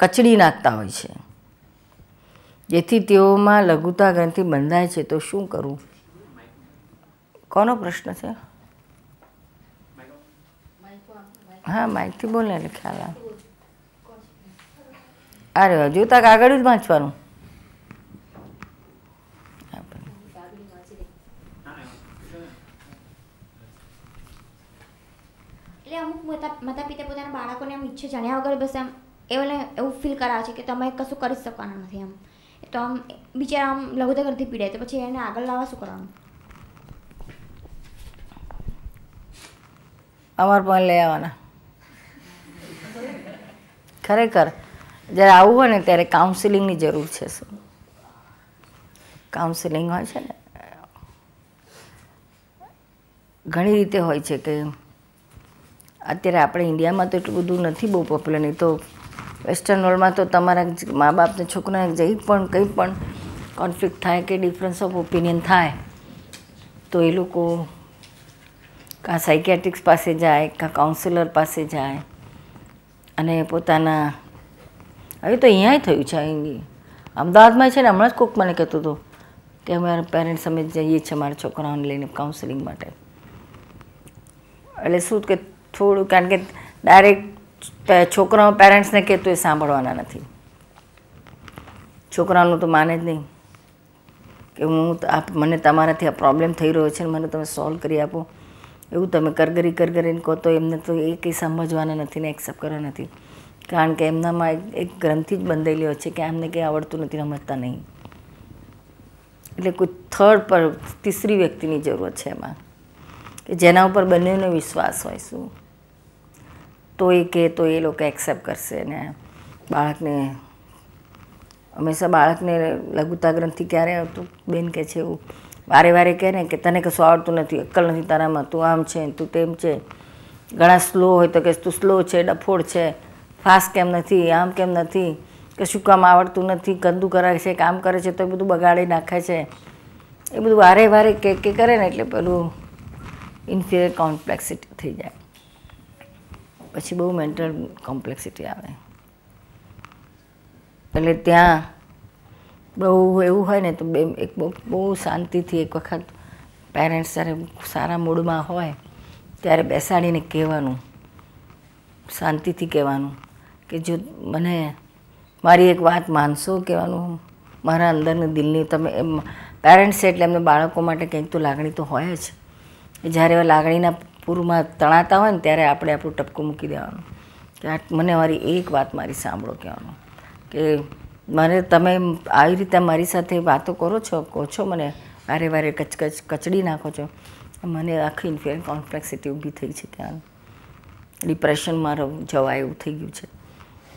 કચડી નાખતા હોય છે જેથી તેઓમાં લઘુતા ગ્રંથિ બંધાય છે તો શું કરવું કોનો પ્રશ્ન છે હા માહિતી બોલને એટલે ખ્યાલ આવે અરે હજુ જોતા કાગળ જ વાંચવાનું અમુક માતા પિતા પોતાના બાળકોને એમ ઈચ્છે જાણ્યા વગર બસ એમ એમને એવું ફીલ કરાવે છે કે તમે કશું કરી શકવાના નથી એમ તો આમ બિચારા આમ લઘુતકરથી પીડાય તો પછી એને આગળ લાવવા શું કરવાનું અમાર પણ લઈ આવવાના ખરેખર જ્યારે આવું હોય ને ત્યારે કાઉન્સિલિંગની જરૂર છે શું કાઉન્સિલિંગ હોય છે ને ઘણી રીતે હોય છે કે અત્યારે આપણે ઇન્ડિયામાં તો એટલું બધું નથી બહુ પોપ્યુલર નહીં તો વેસ્ટર્ન વર્લ્ડમાં તો તમારા મા બાપને છોકરાને જઈ પણ કંઈ પણ કોન્ફ્લિક્ટ થાય કે ડિફરન્સ ઓફ ઓપિનિયન થાય તો એ લોકો કાં સાયકિયાટ્રિક્સ પાસે જાય કાં કાઉન્સિલર પાસે જાય અને પોતાના હવે તો અહીંયાય થયું છે અહીં અમદાવાદમાં છે ને હમણાં જ કોક મને કહેતું હતું કે અમારા પેરેન્ટ્સ અમે જઈએ છીએ અમારા છોકરાઓને લઈને કાઉન્સિલિંગ માટે એટલે શું કે થોડું કારણ કે ડાયરેક્ટ છોકરાઓ પેરેન્ટ્સને કહેતું એ સાંભળવાના નથી છોકરાનું તો માને જ નહીં કે હું આપ મને તમારાથી આ પ્રોબ્લેમ થઈ રહ્યો છે મને તમે સોલ્વ કરી આપો એવું તમે કરગરી કરગરીને કહો તો એમને તો એ કંઈ સમજવાના નથી ને એક્સેપ્ટ કરવા નથી કારણ કે એમનામાં એક ગ્રંથિ જ બંધાયેલી હોય છે કે એમને કંઈ આવડતું નથી રમતા નહીં એટલે કોઈ થર્ડ પર તીસરી વ્યક્તિની જરૂરત છે એમાં કે જેના ઉપર બંનેનો વિશ્વાસ હોય શું તો એ કહે તો એ લોકો એક્સેપ્ટ કરશે ને બાળકને હંમેશા બાળકને લઘુતા ગ્રંથથી ક્યારે આવતું બેન કહે છે એવું વારે વારે કહે ને કે તને કશું આવડતું નથી અક્કલ નથી તારામાં તું આમ છે તું તેમ છે ઘણા સ્લો હોય તો કે તું સ્લો છે ડફોડ છે ફાસ્ટ કેમ નથી આમ કેમ નથી કશું કામ આવડતું નથી ગંદુ કરે છે કામ કરે છે તો એ બધું બગાડી નાખે છે એ બધું વારે વારે કે કે કરે ને એટલે પેલું ઇન્ફિરિયર કોમ્પ્લેક્સિટી થઈ જાય પછી બહુ મેન્ટલ કોમ્પ્લેક્સિટી આવે એટલે ત્યાં બહુ એવું હોય ને તો બે એક બહુ શાંતિથી એક વખત પેરેન્ટ્સ જ્યારે સારા મૂડમાં હોય ત્યારે બેસાડીને કહેવાનું શાંતિથી કહેવાનું કે જો મને મારી એક વાત માનશો કહેવાનું મારા અંદરની દિલની તમે એમ પેરેન્ટ્સ એટલે એમને બાળકો માટે કંઈક તો લાગણી તો હોય જ જ્યારે લાગણીના પૂરમાં તણાતા હોય ને ત્યારે આપણે આપણું ટપકું મૂકી દેવાનું કે આ મને મારી એક વાત મારી સાંભળો કહેવાનું કે મને તમે આવી રીતે મારી સાથે વાતો કરો છો કહો છો મને વારે વારે કચકચ કચડી નાખો છો મને આખી ઇન્ફિયર કોમ્પ્લેક્સિટી ઊભી થઈ છે કહેવાનું મારો જવા એવું થઈ ગયું છે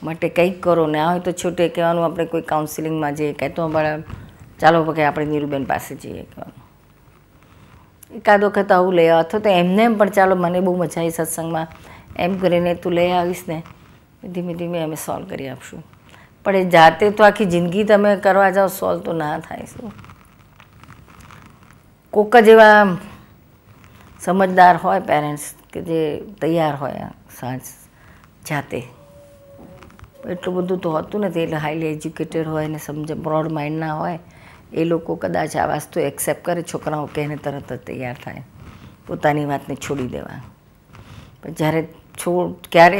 માટે કંઈક કરો ને આ હોય તો છૂટે કહેવાનું આપણે કોઈ કાઉન્સિલિંગમાં જઈએ કહેતો પણ ચાલો કે આપણે નીરુબેન પાસે જઈએ કહેવાનું એકાદ વખત આવું લઈ આવ અથવા તો એમને એમ પણ ચાલો મને બહુ મજા આવી સત્સંગમાં એમ કરીને તું લઈ આવીશ ને ધીમે ધીમે અમે સોલ્વ કરી આપશું પણ એ જાતે તો આખી જિંદગી તમે કરવા જાઓ સોલ્વ તો ના થાય શું કોક જ એવા સમજદાર હોય પેરેન્ટ્સ કે જે તૈયાર હોય સાંજ જાતે એટલું બધું તો હોતું નથી એટલે હાઈલી એજ્યુકેટેડ હોય ને સમજ બ્રોડ માઇન્ડના હોય એ લોકો કદાચ આ વાસ્તુ એક્સેપ્ટ કરે છોકરાઓ કહેને તરત જ તૈયાર થાય પોતાની વાતને છોડી દેવા પણ જ્યારે છોડ ક્યારે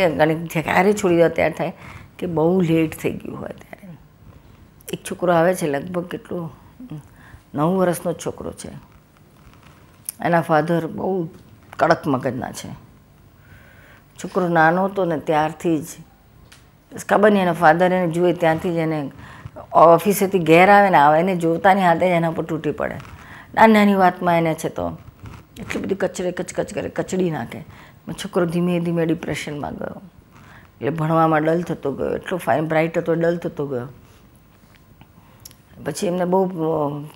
ક્યારે છોડી દેવા તૈયાર થાય કે બહુ લેટ થઈ ગયું હોય ત્યારે એક છોકરો આવે છે લગભગ કેટલું નવ વર્ષનો જ છોકરો છે એના ફાધર બહુ કડક મગજના છે છોકરો નાનો હતો ને ત્યારથી જ ખબર નહીં એના ફાધર એને જુએ ત્યાંથી જ એને ઓફિસેથી ઘેર આવે ને આવે એને જોતાની હાથે જ એના પર તૂટી પડે નાની નાની વાતમાં એને છે તો એટલી બધી કચરે કચકચ કરે કચડી નાખે છોકરો ધીમે ધીમે ડિપ્રેશનમાં ગયો એટલે ભણવામાં ડલ થતો ગયો એટલો ફાઇન બ્રાઇટ હતો ડલ થતો ગયો પછી એમને બહુ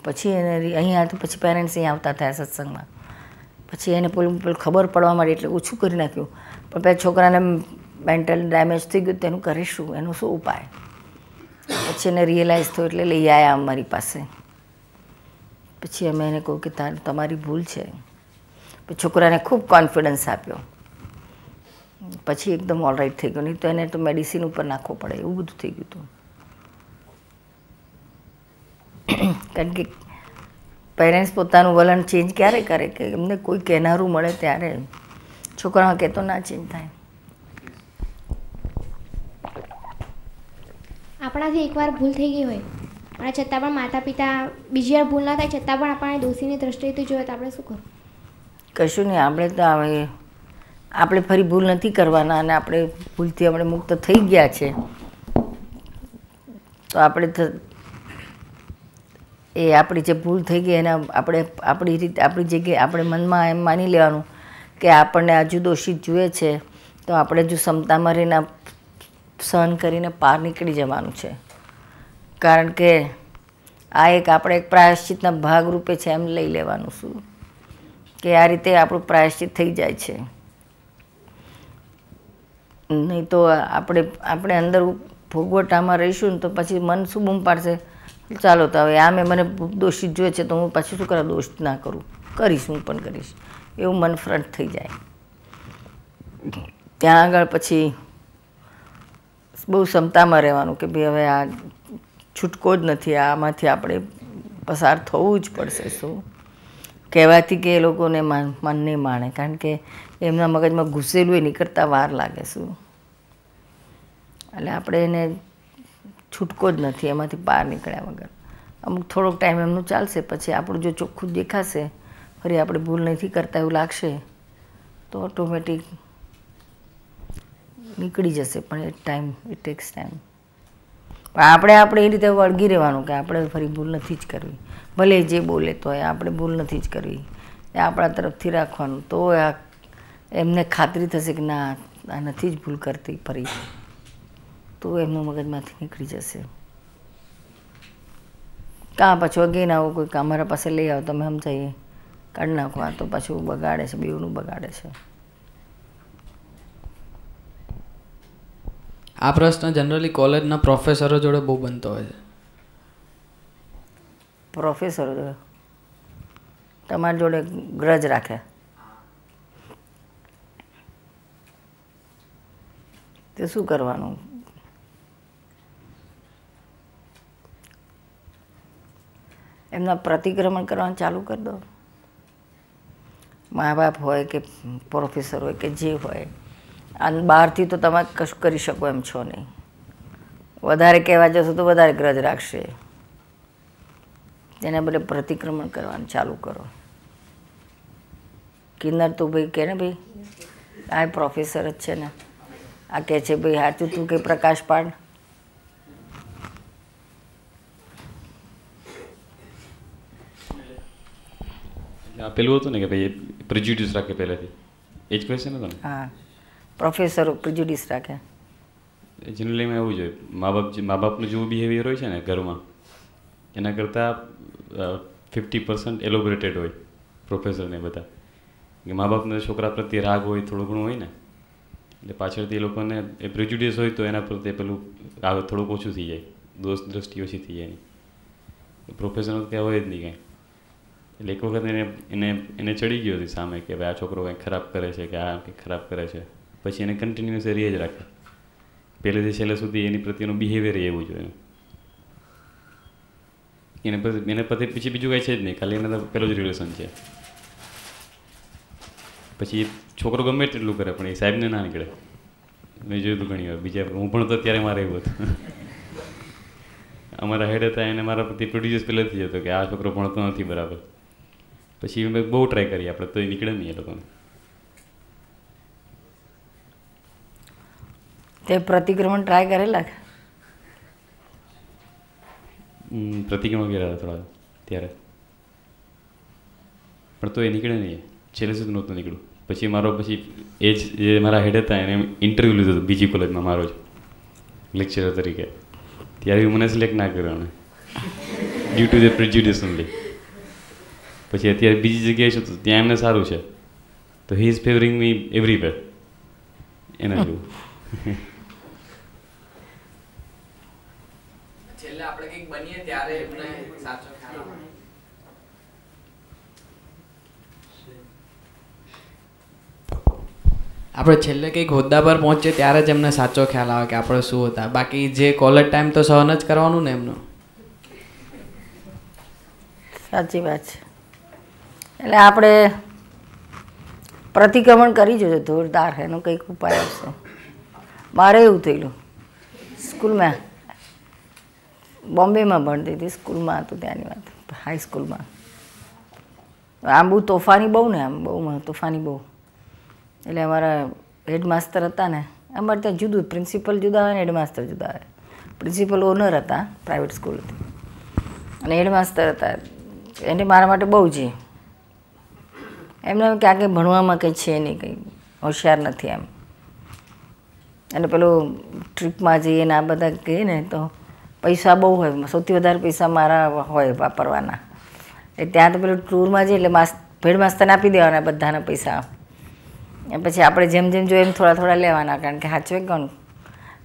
પછી એને અહીંયા તો પછી પેરેન્ટ્સ અહીં આવતા થયા સત્સંગમાં પછી એને પેલું પેલું ખબર પડવા માંડી એટલે ઓછું કરી નાખ્યું પણ પછી છોકરાને મેન્ટલ ડેમેજ થઈ ગયું તેનું કરીશું એનો શું ઉપાય પછી એને રિયલાઇઝ થયું એટલે લઈ આવ્યા અમારી પાસે પછી અમે એને કહ્યું કે તાર તમારી ભૂલ છે છોકરાને ખૂબ કોન્ફિડન્સ આપ્યો પછી એકદમ ઓલરાઈટ થઈ ગયું નહીં તો એને તો મેડિસિન ઉપર નાખવો પડે એવું બધું થઈ ગયું હતું કારણ કે પેરેન્ટ્સ પોતાનું વલણ ચેન્જ ક્યારે કરે કે એમને કોઈ કહેનારું મળે ત્યારે છોકરાઓ કહેતો ના ચેન્જ થાય આપણાથી એકવાર ભૂલ થઈ ગઈ હોય અને છતાં પણ માતા પિતા બીજી વાર ભૂલ ના થાય છતાં પણ આપણને દોષીની દ્રષ્ટિથી જોઈએ તો આપણે શું કરવું કશું નહીં આપણે તો હવે આપણે ફરી ભૂલ નથી કરવાના અને આપણે ભૂલથી આપણે મુક્ત થઈ ગયા છે તો આપણે એ આપણી જે ભૂલ થઈ ગઈ એના આપણે આપણી રીતે આપણી જગ્યાએ આપણે મનમાં એમ માની લેવાનું કે આપણને હજુ દોષિત જુએ છે તો આપણે જો ક્ષમતામાં રહીને સહન કરીને પાર નીકળી જવાનું છે કારણ કે આ એક આપણે એક પ્રાયશ્ચિતના ભાગરૂપે છે એમ લઈ લેવાનું શું કે આ રીતે આપણું પ્રાયશ્ચિત થઈ જાય છે નહીં તો આપણે આપણે અંદર ભોગવટામાં રહીશું ને તો પછી મન શું બૂમ પાડશે ચાલો તો હવે આ મેં મને દોષિત જોઈએ છે તો હું પછી શું કરા દોષ ના કરું કરીશ હું પણ કરીશ એવું મન ફ્રન્ટ થઈ જાય ત્યાં આગળ પછી બહુ ક્ષમતામાં રહેવાનું કે ભાઈ હવે આ છૂટકો જ નથી આમાંથી આપણે પસાર થવું જ પડશે શું કહેવાથી કે એ લોકોને મન નહીં માણે કારણ કે એમના મગજમાં ઘૂસેલું એ નીકળતા વાર લાગે શું એટલે આપણે એને છૂટકો જ નથી એમાંથી બહાર નીકળ્યા વગર અમુક થોડોક ટાઈમ એમનું ચાલશે પછી આપણું જો ચોખ્ખું દેખાશે ફરી આપણે ભૂલ નથી કરતા એવું લાગશે તો ઓટોમેટિક નીકળી જશે પણ એ ટાઈમ ઇટ ટેક્સ ટાઈમ આપણે આપણે એ રીતે વળગી રહેવાનું કે આપણે ફરી ભૂલ નથી જ કરવી ભલે જે બોલે તો એ આપણે ભૂલ નથી જ કરવી એ આપણા તરફથી રાખવાનું તો આ એમને ખાતરી થશે કે ના આ નથી જ ભૂલ કરતી ફરી તો એમનું મગજમાંથી નીકળી જશે કાં પાછું અગેન આવો કોઈ અમારા પાસે લઈ આવો તમે સમજાવીએ કાઢી નાખો આ તો પાછું બગાડે છે બેવનું બગાડે છે આ પ્રશ્ન જનરલી કોલેજના પ્રોફેસરો જોડે બહુ બનતો હોય છે પ્રોફેસરો જોડે તમારી જોડે ગ્રજ રાખે તે શું કરવાનું એમના પ્રતિક્રમણ કરવાનું ચાલુ કરી દો મા બાપ હોય કે પ્રોફેસર હોય કે જે હોય અને બહારથી તો તમે કશું કરી શકો એમ છો નહીં વધારે કહેવા જશો તો વધારે ગ્રજ રાખશે તેને બદલે પ્રતિક્રમણ કરવાનું ચાલુ કરો કિન્નર તું ભાઈ કે ને ભાઈ આ પ્રોફેસર જ છે ને આ કહે છે ભાઈ હાચું તું કંઈ પ્રકાશ પાડ પેલું હતું ને કે ભાઈ પ્રિજ્યુડ્યુસ રાખે પહેલાંથી એ જ ક્વેશ્ચન હતો ને હા પ્રોફેસરો પ્રિજુડિસ રાખે જનરલીમાં એવું જોઈએ મા બાપ મા બાપનું જેવું બિહેવિયર હોય છે ને ઘરમાં એના કરતાં ફિફ્ટી પર્સન્ટ એલોબરેટેડ હોય પ્રોફેસરને બધા કે મા બાપને છોકરા પ્રત્યે રાગ હોય થોડું ઘણું હોય ને એટલે પાછળથી એ લોકોને એ પ્રિજુડિયસ હોય તો એના પ્રત્યે પેલું આગળ થોડુંક ઓછું થઈ જાય દોષ દ્રષ્ટિ ઓછી થઈ જાય પ્રોફેસરનો ત્યાં હોય જ નહીં કાંઈ એટલે એક વખત એને એને એને ચડી ગયો હતી સામે કે ભાઈ આ છોકરો કંઈક ખરાબ કરે છે કે આ કંઈક ખરાબ કરે છે પછી એને કન્ટિન્યુઅસ એ જ રાખે પહેલેથી છેલ્લે સુધી એની પ્રત્યેનું બિહેવિયર એવું જોઈએ એને પછી એને પછી પછી બીજું કાંઈ છે જ નહીં ખાલી એના પહેલો જ રિલેશન છે પછી છોકરો ગમે તેટલું કરે પણ એ સાહેબને ના નીકળે મેં જોયું હતું ઘણી વાર બીજા હું ભણતો ત્યારે મારે એવું હતું અમારા હેડ હતા એને મારા પ્રતિ પ્રોડ્યુસર પહેલેથી જ હતો કે આ છોકરો ભણતો નથી બરાબર પછી મેં બહુ ટ્રાય કરી આપણે તો એ નીકળે નહીં એ લોકોને તે પ્રતિક્રમણ ટ્રાય કરેલા છે પ્રતિક્રમણ કરેલા થોડા ત્યારે પણ તો એ નીકળે નહીં છેલ્લે સુધી નહોતું નીકળ્યું પછી મારો પછી એ જે મારા હેડ હતા એને ઇન્ટરવ્યૂ લીધો હતો બીજી કોલેજમાં મારો જ લેક્ચરર તરીકે ત્યારે મને સિલેક્ટ ના કર્યો એને due to the prejudice only પછી અત્યારે બીજી જગ્યાએ છું તો ત્યાં એમને સારું છે તો હી ઇઝ ફેવરિંગ મી એવરી વેર એના જેવું ત્યારે એમને સાચો આપણે છેલ્લે કંઈક હોદ્દા પર પહોંચીએ ત્યારે જ એમને સાચો ખ્યાલ આવે કે આપણે શું હતા બાકી જે કોલેજ ટાઈમ તો સહન જ કરવાનું ને એમનું સાચી વાત છે એટલે આપણે પ્રતિક્રમણ કરી જોજો જોરદાર એનો કંઈક ઉપાય આવશે મારે એવું થયેલું સ્કૂલમાં બોમ્બેમાં ભણતી હતી સ્કૂલમાં હતું ત્યાંની વાત હાઈસ્કૂલમાં આમ બહુ તોફાની બહુ ને આમ બહુ તોફાની બહુ એટલે અમારા હેડમાસ્ટર હતા ને અમારે ત્યાં જુદું પ્રિન્સિપલ જુદા હોય ને હેડમાસ્તર જુદા હોય પ્રિન્સિપલ ઓનર હતા પ્રાઇવેટ સ્કૂલથી અને હેડમાસ્તર હતા એને મારા માટે બહુ જ એમને કે આગળ ભણવામાં કંઈ છે નહીં કંઈ હોશિયાર નથી એમ અને પેલું ટ્રીપમાં જઈએ ને આ બધા કહીએ ને તો પૈસા બહુ હોય સૌથી વધારે પૈસા મારા હોય વાપરવાના એ ત્યાં તો પેલું ટૂરમાં જઈએ એટલે માસ ભેડ માસ્તાને આપી દેવાના બધાના પૈસા એ પછી આપણે જેમ જેમ જોઈએ એમ થોડા થોડા લેવાના કારણ કે સાચવે કોણ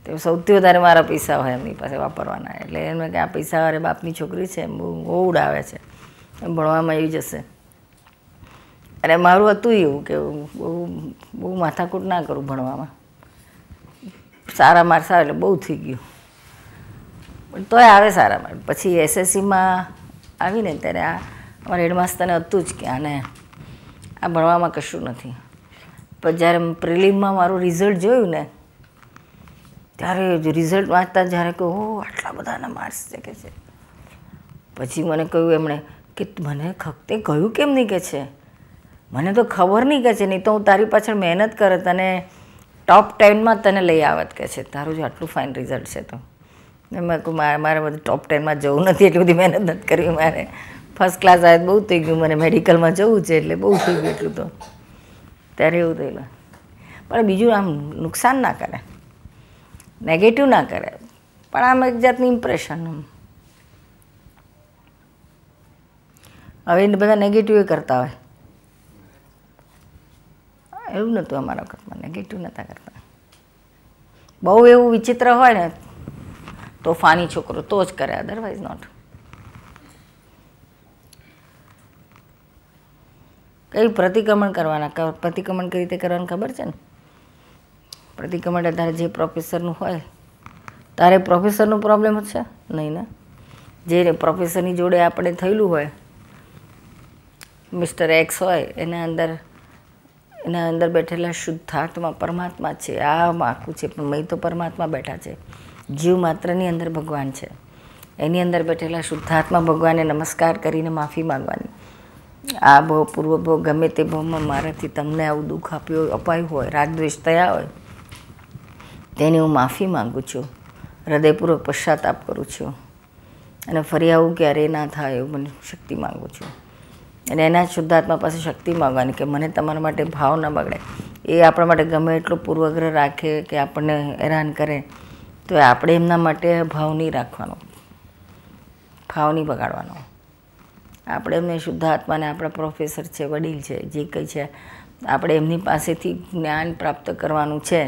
તો સૌથી વધારે મારા પૈસા હોય એમની પાસે વાપરવાના એટલે એમને કે આ પૈસા અરે બાપની છોકરી છે બહુ બહુ ઉડાવે છે એમ ભણવામાં આવી જશે અને મારું હતું એવું કે બહુ બહુ માથાકૂટ ના કરું ભણવામાં સારા માર્ક્સ આવે એટલે બહુ થઈ ગયું પણ તોય આવે સારા માર્ક પછી એસએસસીમાં આવીને ત્યારે આ અમારા હેડમાસ્ટરને હતું જ કે આને આ ભણવામાં કશું નથી પણ જ્યારે પ્રિલિમમાં મારું રિઝલ્ટ જોયું ને ત્યારે રિઝલ્ટ વાંચતા જ્યારે કહું ઓ આટલા બધાના માર્ક્સ છે કે છે પછી મને કહ્યું એમણે કે મને તે કહ્યું કેમ નહીં કે છે મને તો ખબર નહીં કે છે નહીં તો હું તારી પાછળ મહેનત કરત અને ટોપ ટેનમાં તને લઈ આવત કે છે તારું જ આટલું ફાઇન રિઝલ્ટ છે તો એમાં મારે મારે બધું ટોપ ટેનમાં જવું નથી એટલી બધી મહેનત નથી કરવી મારે ફર્સ્ટ ક્લાસ આવે બહુ થઈ ગયું મને મેડિકલમાં જવું છે એટલે બહુ થઈ ગયું એટલું તો ત્યારે એવું થયેલું પણ બીજું આમ નુકસાન ના કરે નેગેટિવ ના કરે પણ આમ એક જાતની ઇમ્પ્રેશન આમ હવે એને બધા નેગેટિવ કરતા હોય એવું નહોતું અમારા વખતમાં નેગેટિવ નહોતા કરતા બહુ એવું વિચિત્ર હોય ને તોફાની છોકરો તો જ કરે અધરવાઇઝ નોટ કઈ પ્રતિક્રમણ કરવાના પ્રતિક્રમણ કઈ રીતે કરવાનું ખબર છે ને પ્રતિક્રમણ તારે જે પ્રોફેસરનું હોય તારે પ્રોફેસરનું પ્રોબ્લેમ છે નહીં ને જે પ્રોફેસરની જોડે આપણે થયેલું હોય મિસ્ટર એક્સ હોય એના અંદર એના અંદર બેઠેલા શુદ્ધાત્મા પરમાત્મા છે આ માખું છે પણ મય તો પરમાત્મા બેઠા છે જીવ માત્રની અંદર ભગવાન છે એની અંદર બેઠેલા શુદ્ધાત્મા ભગવાનને નમસ્કાર કરીને માફી માંગવાની આ ભવ પૂર્વ ભવ ગમે તે ભવમાં મારાથી તમને આવું દુઃખ આપ્યું અપાયું હોય રાગદ્વેષ થયા હોય તેની હું માફી માગું છું હૃદયપૂર્વક પશ્ચાતાપ કરું છું અને ફરી આવું ક્યારે ના થાય એવું મને શક્તિ માગું છું અને એના શુદ્ધાત્મા પાસે શક્તિ માગવાની કે મને તમારા માટે ભાવ ન બગડે એ આપણા માટે ગમે એટલો પૂર્વગ્રહ રાખે કે આપણને હેરાન કરે તો આપણે એમના માટે ભાવ નહીં રાખવાનો ભાવ નહીં બગાડવાનો આપણે એમને શુદ્ધ આત્માને આપણા પ્રોફેસર છે વડીલ છે જે કંઈ છે આપણે એમની પાસેથી જ્ઞાન પ્રાપ્ત કરવાનું છે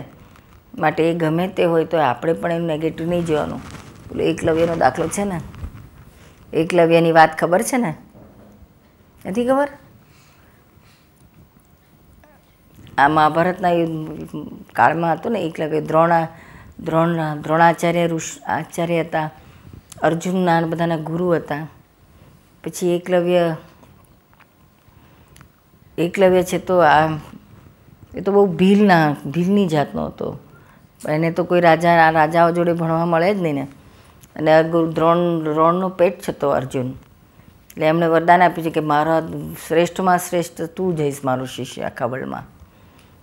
માટે એ ગમે તે હોય તો આપણે પણ એનું નેગેટિવ નહીં જોવાનું પેલું એકલવ્યનો દાખલો છે ને એકલવ્યની વાત ખબર છે ને નથી ખબર આ મહાભારતના યુદ્ધ કાળમાં હતું ને એકલવ્ય દ્રોણા દ્રોણ દ્રોણાચાર્ય ઋષ આચાર્ય હતા અર્જુનના બધાના ગુરુ હતા પછી એકલવ્ય એકલવ્ય છે તો આ એ તો બહુ ભીલના ભીલની જાતનો હતો એને તો કોઈ રાજા રાજાઓ જોડે ભણવા મળે જ નહીં ને અને આ દ્રોણ દ્રોણનો પેટ છે તો અર્જુન એટલે એમણે વરદાન આપ્યું છે કે મારા શ્રેષ્ઠમાં શ્રેષ્ઠ તું જઈશ મારું શિષ્ય આખા વર્લ્ડમાં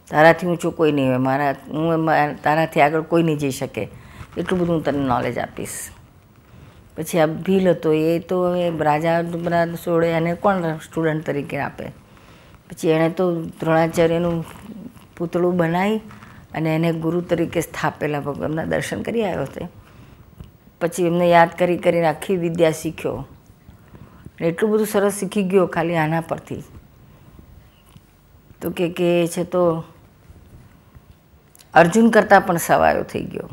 તારાથી ઊંચું કોઈ નહીં હોય મારા હું તારાથી આગળ કોઈ નહીં જઈ શકે એટલું બધું હું તને નોલેજ આપીશ પછી આ ભીલ હતો એ તો હવે રાજા સોળે એને કોણ સ્ટુડન્ટ તરીકે આપે પછી એણે તો દ્રોણાચાર્યનું પૂતળું બનાવી અને એને ગુરુ તરીકે સ્થાપેલા ભગવાનના દર્શન કરી આવ્યો તે પછી એમને યાદ કરી કરીને આખી વિદ્યા શીખ્યો એટલું બધું સરસ શીખી ગયો ખાલી આના પરથી તો કે કે છે તો અર્જુન કરતાં પણ સવાયો થઈ ગયો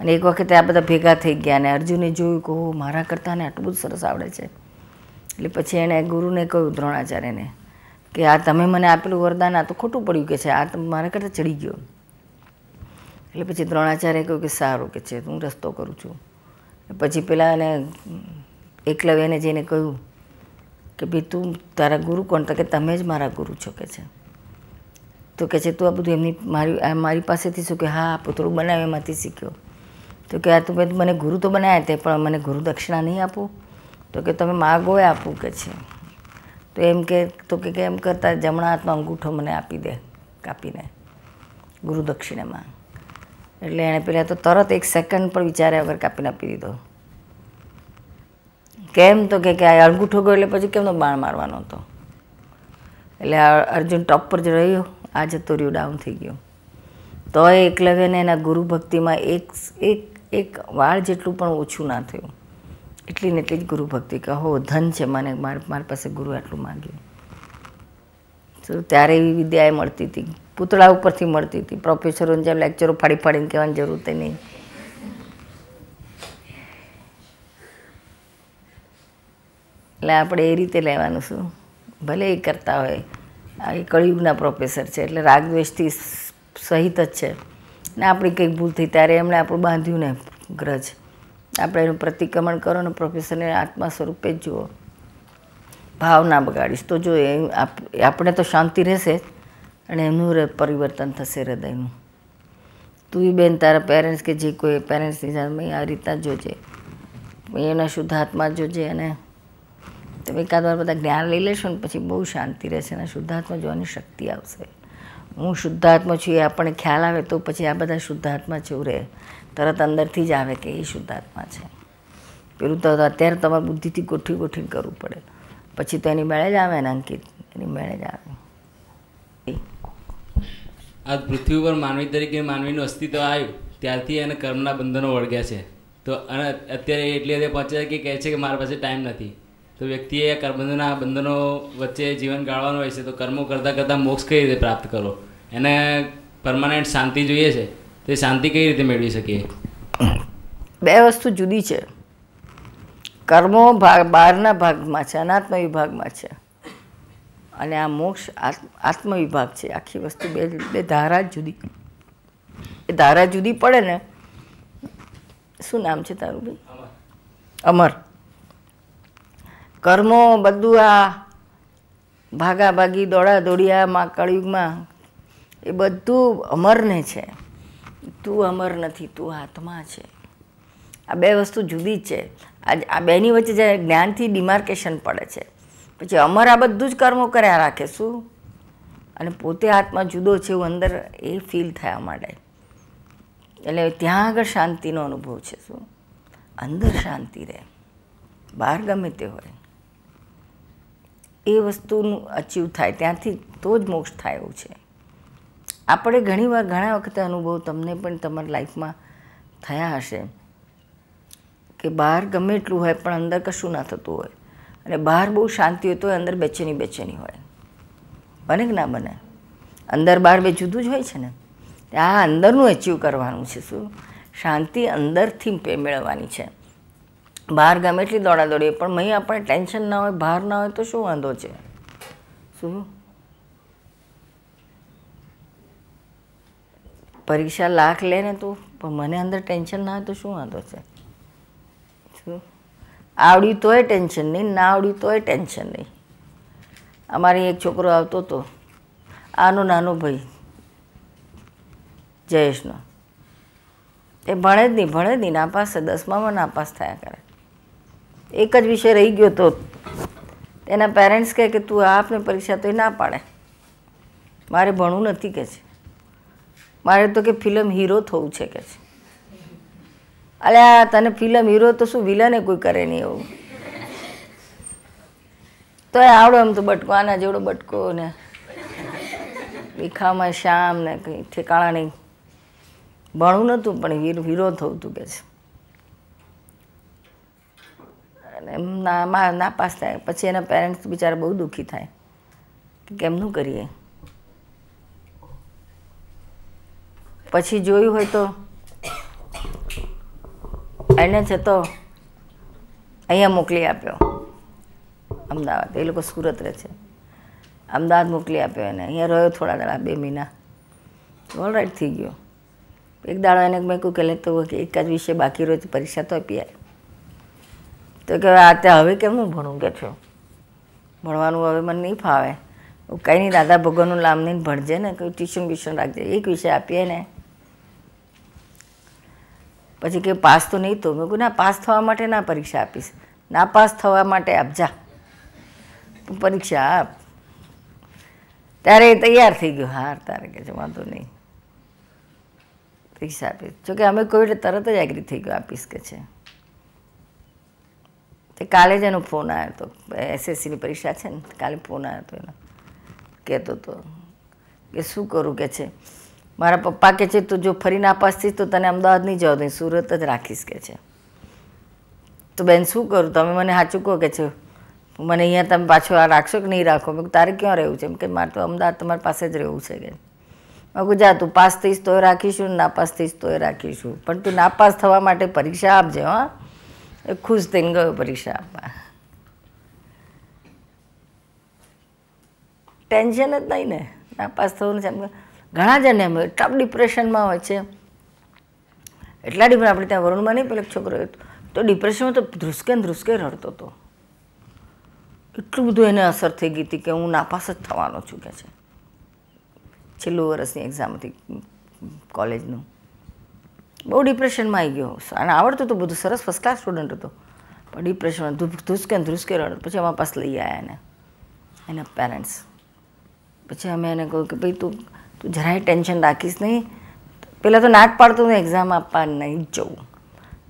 અને એક વખતે આ બધા ભેગા થઈ ગયા અને અર્જુને જોયું કે મારા કરતાંને આટલું બધું સરસ આવડે છે એટલે પછી એણે ગુરુને કહ્યું દ્રોણાચાર્યને કે આ તમે મને આપેલું વરદાન આ તો ખોટું પડ્યું કે છે આ તો મારા કરતાં ચડી ગયો એટલે પછી દ્રોણાચાર્ય કહ્યું કે સારું કે છે હું રસ્તો કરું છું પછી પેલા એને એકલવ્યને જઈને કહ્યું કે ભાઈ તું તારા ગુરુ કોણ તો કે તમે જ મારા ગુરુ છો કે છે તો કહે છે તું આ બધું એમની મારી મારી પાસેથી શું કે હા પૂતળું બનાવે એમાંથી શીખ્યો તો કે આ તો મને ગુરુ તો બનાવ્યા તે પણ મને ગુરુ દક્ષિણા નહીં આપું તો કે તમે માગોએ આપું કે છે તો એમ કે તો કે એમ કરતા જમણા હાથનો અંગૂઠો મને આપી દે કાપીને ગુરુ દક્ષિણામાં એટલે એણે પહેલાં તો તરત એક સેકન્ડ પણ વિચાર્યા વગર કાપીને આપી દીધો કેમ તો કે આ અંગૂઠો ગયો એટલે પછી કેમનો બાણ મારવાનો હતો એટલે અર્જુન ટોપ પર જ રહ્યો આ જતો રહ્યું ડાઉન થઈ ગયું તો એ એકલવ્યને એના ગુરુ ભક્તિમાં એક એક એક વાળ જેટલું પણ ઓછું ના થયું એટલી ને એટલી જ ગુરુ ભક્તિ કે હો ધન છે મને મારી પાસે ગુરુ આટલું માગ્યું તો ત્યારે એવી વિદ્યાએ મળતી હતી પૂતળા ઉપરથી મળતી હતી પ્રોફેસરોને જેમ લેક્ચરો ફાડી ફાડીને કહેવાની જરૂર તે નહીં એટલે આપણે એ રીતે લેવાનું શું ભલે એ કરતા હોય આ એ કળિયુગના પ્રોફેસર છે એટલે રાગદ્વેષથી સહિત જ છે ને આપણી કંઈક ભૂલ થઈ ત્યારે એમણે આપણું બાંધ્યું ને ગ્રજ આપણે એનું પ્રતિક્રમણ કરો ને પ્રોફેસરને આત્મા સ્વરૂપે જ જુઓ ભાવ ના બગાડીશ તો જો એ આપણે તો શાંતિ રહેશે અને એમનું પરિવર્તન થશે હૃદયનું તું બેન તારા પેરેન્ટ્સ કે જે કોઈ પેરેન્ટ્સની સામે આ રીતના જોજે એના શુદ્ધ શુદ્ધાત્મા જોજે અને તમે એકાદ વાર બધા જ્ઞાન લઈ લેશો ને પછી બહુ શાંતિ રહેશે અને શુદ્ધાત્મા જોવાની શક્તિ આવશે હું શુદ્ધાત્મા છું એ આપણને ખ્યાલ આવે તો પછી આ બધા શુદ્ધાત્મા જેવું રહે તરત અંદરથી જ આવે કે એ શુદ્ધાત્મા છે પેલું તો અત્યારે તમારે બુદ્ધિથી ગોઠવી ગોઠવી કરવું પડે પછી તો એની મેળે જ આવે ને અંકિત એની મેળે જ આવે આ પૃથ્વી ઉપર માનવી તરીકે માનવીનું અસ્તિત્વ આવ્યું ત્યારથી એને કર્મના બંધનો વળગ્યા છે તો અને અત્યારે એટલે હદે પહોંચ્યા કે કહે છે કે મારા પાસે ટાઈમ નથી તો વ્યક્તિએ કર્મના બંધનો વચ્ચે જીવન ગાળવાનું હોય છે તો કર્મો કરતાં કરતાં મોક્ષ કઈ રીતે પ્રાપ્ત કરો એને પરમાનન્ટ શાંતિ જોઈએ છે તે શાંતિ કઈ રીતે મેળવી શકીએ બે વસ્તુ જુદી છે કર્મો ભાગ બહારના ભાગમાં છે અનાત્મ વિભાગમાં છે અને આ મોક્ષ આત્મ વિભાગ છે આખી વસ્તુ બે બે ધારા જુદી એ ધારા જુદી પડે ને શું નામ છે તારું ભાઈ અમર કર્મો બધું આ ભાગા ભાગી દોડા દોડિયામાં કળિયુગમાં એ બધું અમરને છે તું અમર નથી તું આત્મા છે આ બે વસ્તુ જુદી જ છે આજ આ બેની વચ્ચે જ્યારે જ્ઞાનથી ડિમાર્કેશન પડે છે પછી અમર આ બધું જ કર્મો કર્યા રાખે શું અને પોતે આત્મા જુદો છે એવું અંદર એ ફીલ થયા માંડે એટલે ત્યાં આગળ શાંતિનો અનુભવ છે શું અંદર શાંતિ રહે બહાર ગમે તે હોય એ વસ્તુનું અચીવ થાય ત્યાંથી તો જ મોક્ષ થાય એવું છે આપણે ઘણીવાર ઘણા વખતે અનુભવ તમને પણ તમારી લાઈફમાં થયા હશે કે બહાર ગમે એટલું હોય પણ અંદર કશું ના થતું હોય અને બહાર બહુ શાંતિ હોય તો અંદર બેચેની બેચેની હોય બને કે ના બને અંદર બહાર બે જુદું જ હોય છે ને આ અંદરનું એચીવ કરવાનું છે શું શાંતિ અંદરથી મેળવવાની છે બહાર ગમે એટલી દોડા દોડીએ પણ અહીં આપણે ટેન્શન ના હોય બહાર ના હોય તો શું વાંધો છે શું પરીક્ષા લાખ લે ને તું પણ મને અંદર ટેન્શન ના હોય તો શું વાંધો છે શું આવડ્યું તોય ટેન્શન નહીં ના આવડ્યું તોય ટેન્શન નહીં અમારે એક છોકરો આવતો હતો આનો નાનો ભાઈ જયેશનો એ ભણે જ નહીં ભણે જ નહીં નાપાસ છે દસમામાં નાપાસ થયા કરે એક જ વિષય રહી ગયો તો એના પેરેન્ટ્સ કહે કે તું આપને પરીક્ષા તો એ ના પાડે મારે ભણવું નથી કે છે મારે તો કે ફિલ્મ હીરો થવું છે કે છે આ તને ફિલ્મ હીરો તો શું વિલને કોઈ કરે નહીં એવું તો એ આવડો એમ તો બટકો આના જેવડો બટકો ને ભીખામાં શ્યામ ને કંઈ ઠેકાણા નહીં ભણવું નહોતું પણ હીરો હીરો થવું તું કે છે ના માં ના પાસ થાય પછી એના પેરેન્ટ્સ બિચારા બહુ દુઃખી થાય કે કેમનું કરીએ પછી જોયું હોય તો એને જતો અહીંયા મોકલી આપ્યો અમદાવાદ એ લોકો સુરત રહે છે અમદાવાદ મોકલી આપ્યો એને અહીંયા રહ્યો થોડા દાડા બે મહિના ઓલરાઈટ થઈ ગયો એક દાડો એને મેં કહ્યું કે લે તો એક જ વિષય બાકી રહ્યો પરીક્ષા તો આપી આવી તો કે આ તે હવે કેમ હું ભણું કે છું ભણવાનું હવે મને નહીં ફાવે કંઈ નહીં દાદા ભગવાનનું નામ નહીં ભણજે ને કોઈ ટ્યુશન બ્યુશન રાખજે એક વિષય આપીએ ને પછી કે પાસ તો નહીં તો મેં કહ્યું ના પાસ થવા માટે ના પરીક્ષા આપીશ ના પાસ થવા માટે આપજા પરીક્ષા આપ ત્યારે એ તૈયાર થઈ ગયો હાર તારે કે છે વાંધો નહીં પરીક્ષા આપીશ જોકે અમે કોઈ તરત જ એગ્રી થઈ ગયો આપીશ કે છે તે કાલે જ એનો ફોન આવ્યો હતો એસએસસીની પરીક્ષા છે ને કાલે ફોન આવ્યો હતો એનો કહેતો હતો કે શું કરું કે છે મારા પપ્પા કે છે તું જો ફરી નાપાસ થઈશ તો તને અમદાવાદ નહીં જવા નહીં સુરત જ રાખીશ કે છે તો બેન શું કરું તમે મને સાચું કહો કે છે મને અહીંયા તમે પાછો આ રાખશો કે નહીં રાખો મેં તારે ક્યાં રહેવું છે એમ કે મારે તો અમદાવાદ તમારી પાસે જ રહેવું છે કે મેં જા તું પાસ થઈશ તોય રાખીશું નાપાસ થઈશ તોય રાખીશું પણ તું નાપાસ થવા માટે પરીક્ષા આપજે હા ખુશ થઈને ગયો પરીક્ષા આપવા ટેન્શન જ નહીં ને નાપાસ થવું છે ઘણા જણને એમ એટલા ડિપ્રેશનમાં હોય છે એટલા ડિપ્રેશન આપણે ત્યાં વરુણમાં નહીં પેલો છોકરો તો ડિપ્રેશનમાં તો ધ્રુસકે ધ્રુસકે રડતો હતો એટલું બધું એને અસર થઈ ગઈ હતી કે હું નાપાસ જ થવાનો છું કે છે છેલ્લું વર્ષની એક્ઝામ હતી કોલેજનું બહુ ડિપ્રેશનમાં આવી ગયો અને આવડતું હતું બધું સરસ ફર્સ્ટ ક્લાસ સ્ટુડન્ટ હતો પણ ડિપ્રેશનમાં ધ્રુસકે ધ્રુસકે રડ પછી અમારા પાસે લઈ આવ્યા એને એના પેરેન્ટ્સ પછી અમે એને કહ્યું કે ભાઈ તું તું જરાય ટેન્શન રાખીશ નહીં પહેલાં તો નાક પાડતું હું એક્ઝામ આપવા નહીં જવું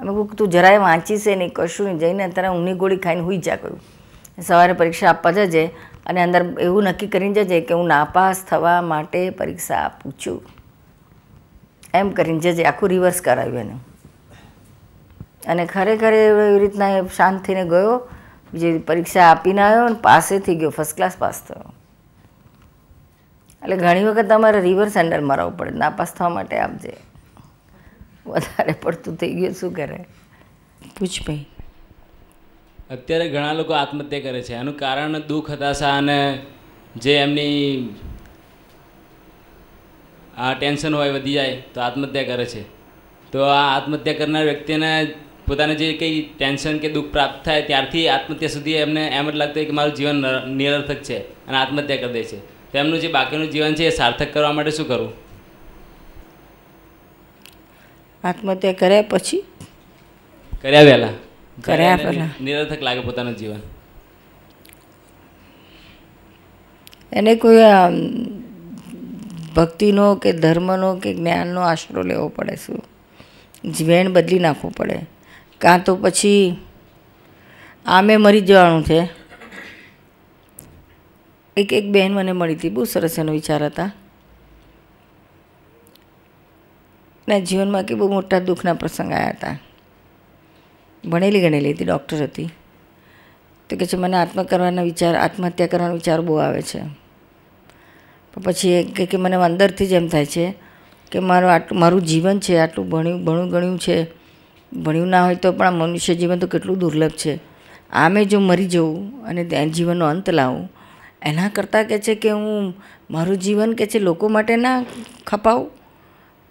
અમે કહું તું જરાય વાંચીશે નહીં કશું નહીં જઈને અત્યારે ઊંઘની ગોળી ખાઈને હોઈ જા કહ્યું સવારે પરીક્ષા આપવા જજે અને અંદર એવું નક્કી કરીને જજે કે હું નાપાસ થવા માટે પરીક્ષા આપું છું એમ કરીને જે જે આખું રિવર્સ કરાવ્યું એને અને ખરેખર એવી રીતના એ શાંત થઈને ગયો જે પરીક્ષા આપીને આવ્યો અને પાસે થઈ ગયો ફર્સ્ટ ક્લાસ પાસ થયો એટલે ઘણી વખત તમારે રિવર્સ હેન્ડલ મારવું પડે ના પાસ થવા માટે આપજે વધારે પડતું થઈ ગયું શું કરે પૂછ ભાઈ અત્યારે ઘણા લોકો આત્મહત્યા કરે છે એનું કારણ દુઃખ હતાશા અને જે એમની આ ટેન્શન હોય વધી જાય તો આત્મહત્યા કરે છે તો આ આત્મહત્યા કરનાર વ્યક્તિને પોતાને જે કંઈ ટેન્શન કે દુઃખ પ્રાપ્ત થાય ત્યારથી આત્મહત્યા સુધી એમને એમ જ લાગતું હોય કે મારું જીવન નિરર્થક છે અને આત્મહત્યા કરી દે છે તો એમનું જે બાકીનું જીવન છે એ સાર્થક કરવા માટે શું કરવું આત્મહત્યા કર્યા પછી કર્યા પહેલાં કર્યા પહેલાં નિરર્થક લાગે પોતાનું જીવન એને કોઈ ભક્તિનો કે ધર્મનો કે જ્ઞાનનો આશરો લેવો પડે શું વેણ બદલી નાખવું પડે કાં તો પછી આમે મરી જવાનું છે એક એક બહેન મને મળી હતી બહુ સરસ એનો વિચાર હતા ના જીવનમાં કે બહુ મોટા દુઃખના પ્રસંગ આવ્યા હતા ભણેલી ગણેલી હતી ડૉક્ટર હતી તો કે છે મને આત્મ કરવાના વિચાર આત્મહત્યા કરવાનો વિચાર બહુ આવે છે પછી એ કે મને અંદરથી જ એમ થાય છે કે મારું આટલું મારું જીવન છે આટલું ભણ્યું ભણ્યું ગણ્યું છે ભણ્યું ના હોય તો પણ આ મનુષ્ય જીવન તો કેટલું દુર્લભ છે આમે જો મરી જવું અને જીવનનો અંત લાવું એના કરતાં કહે છે કે હું મારું જીવન કે છે લોકો માટે ના ખપાવું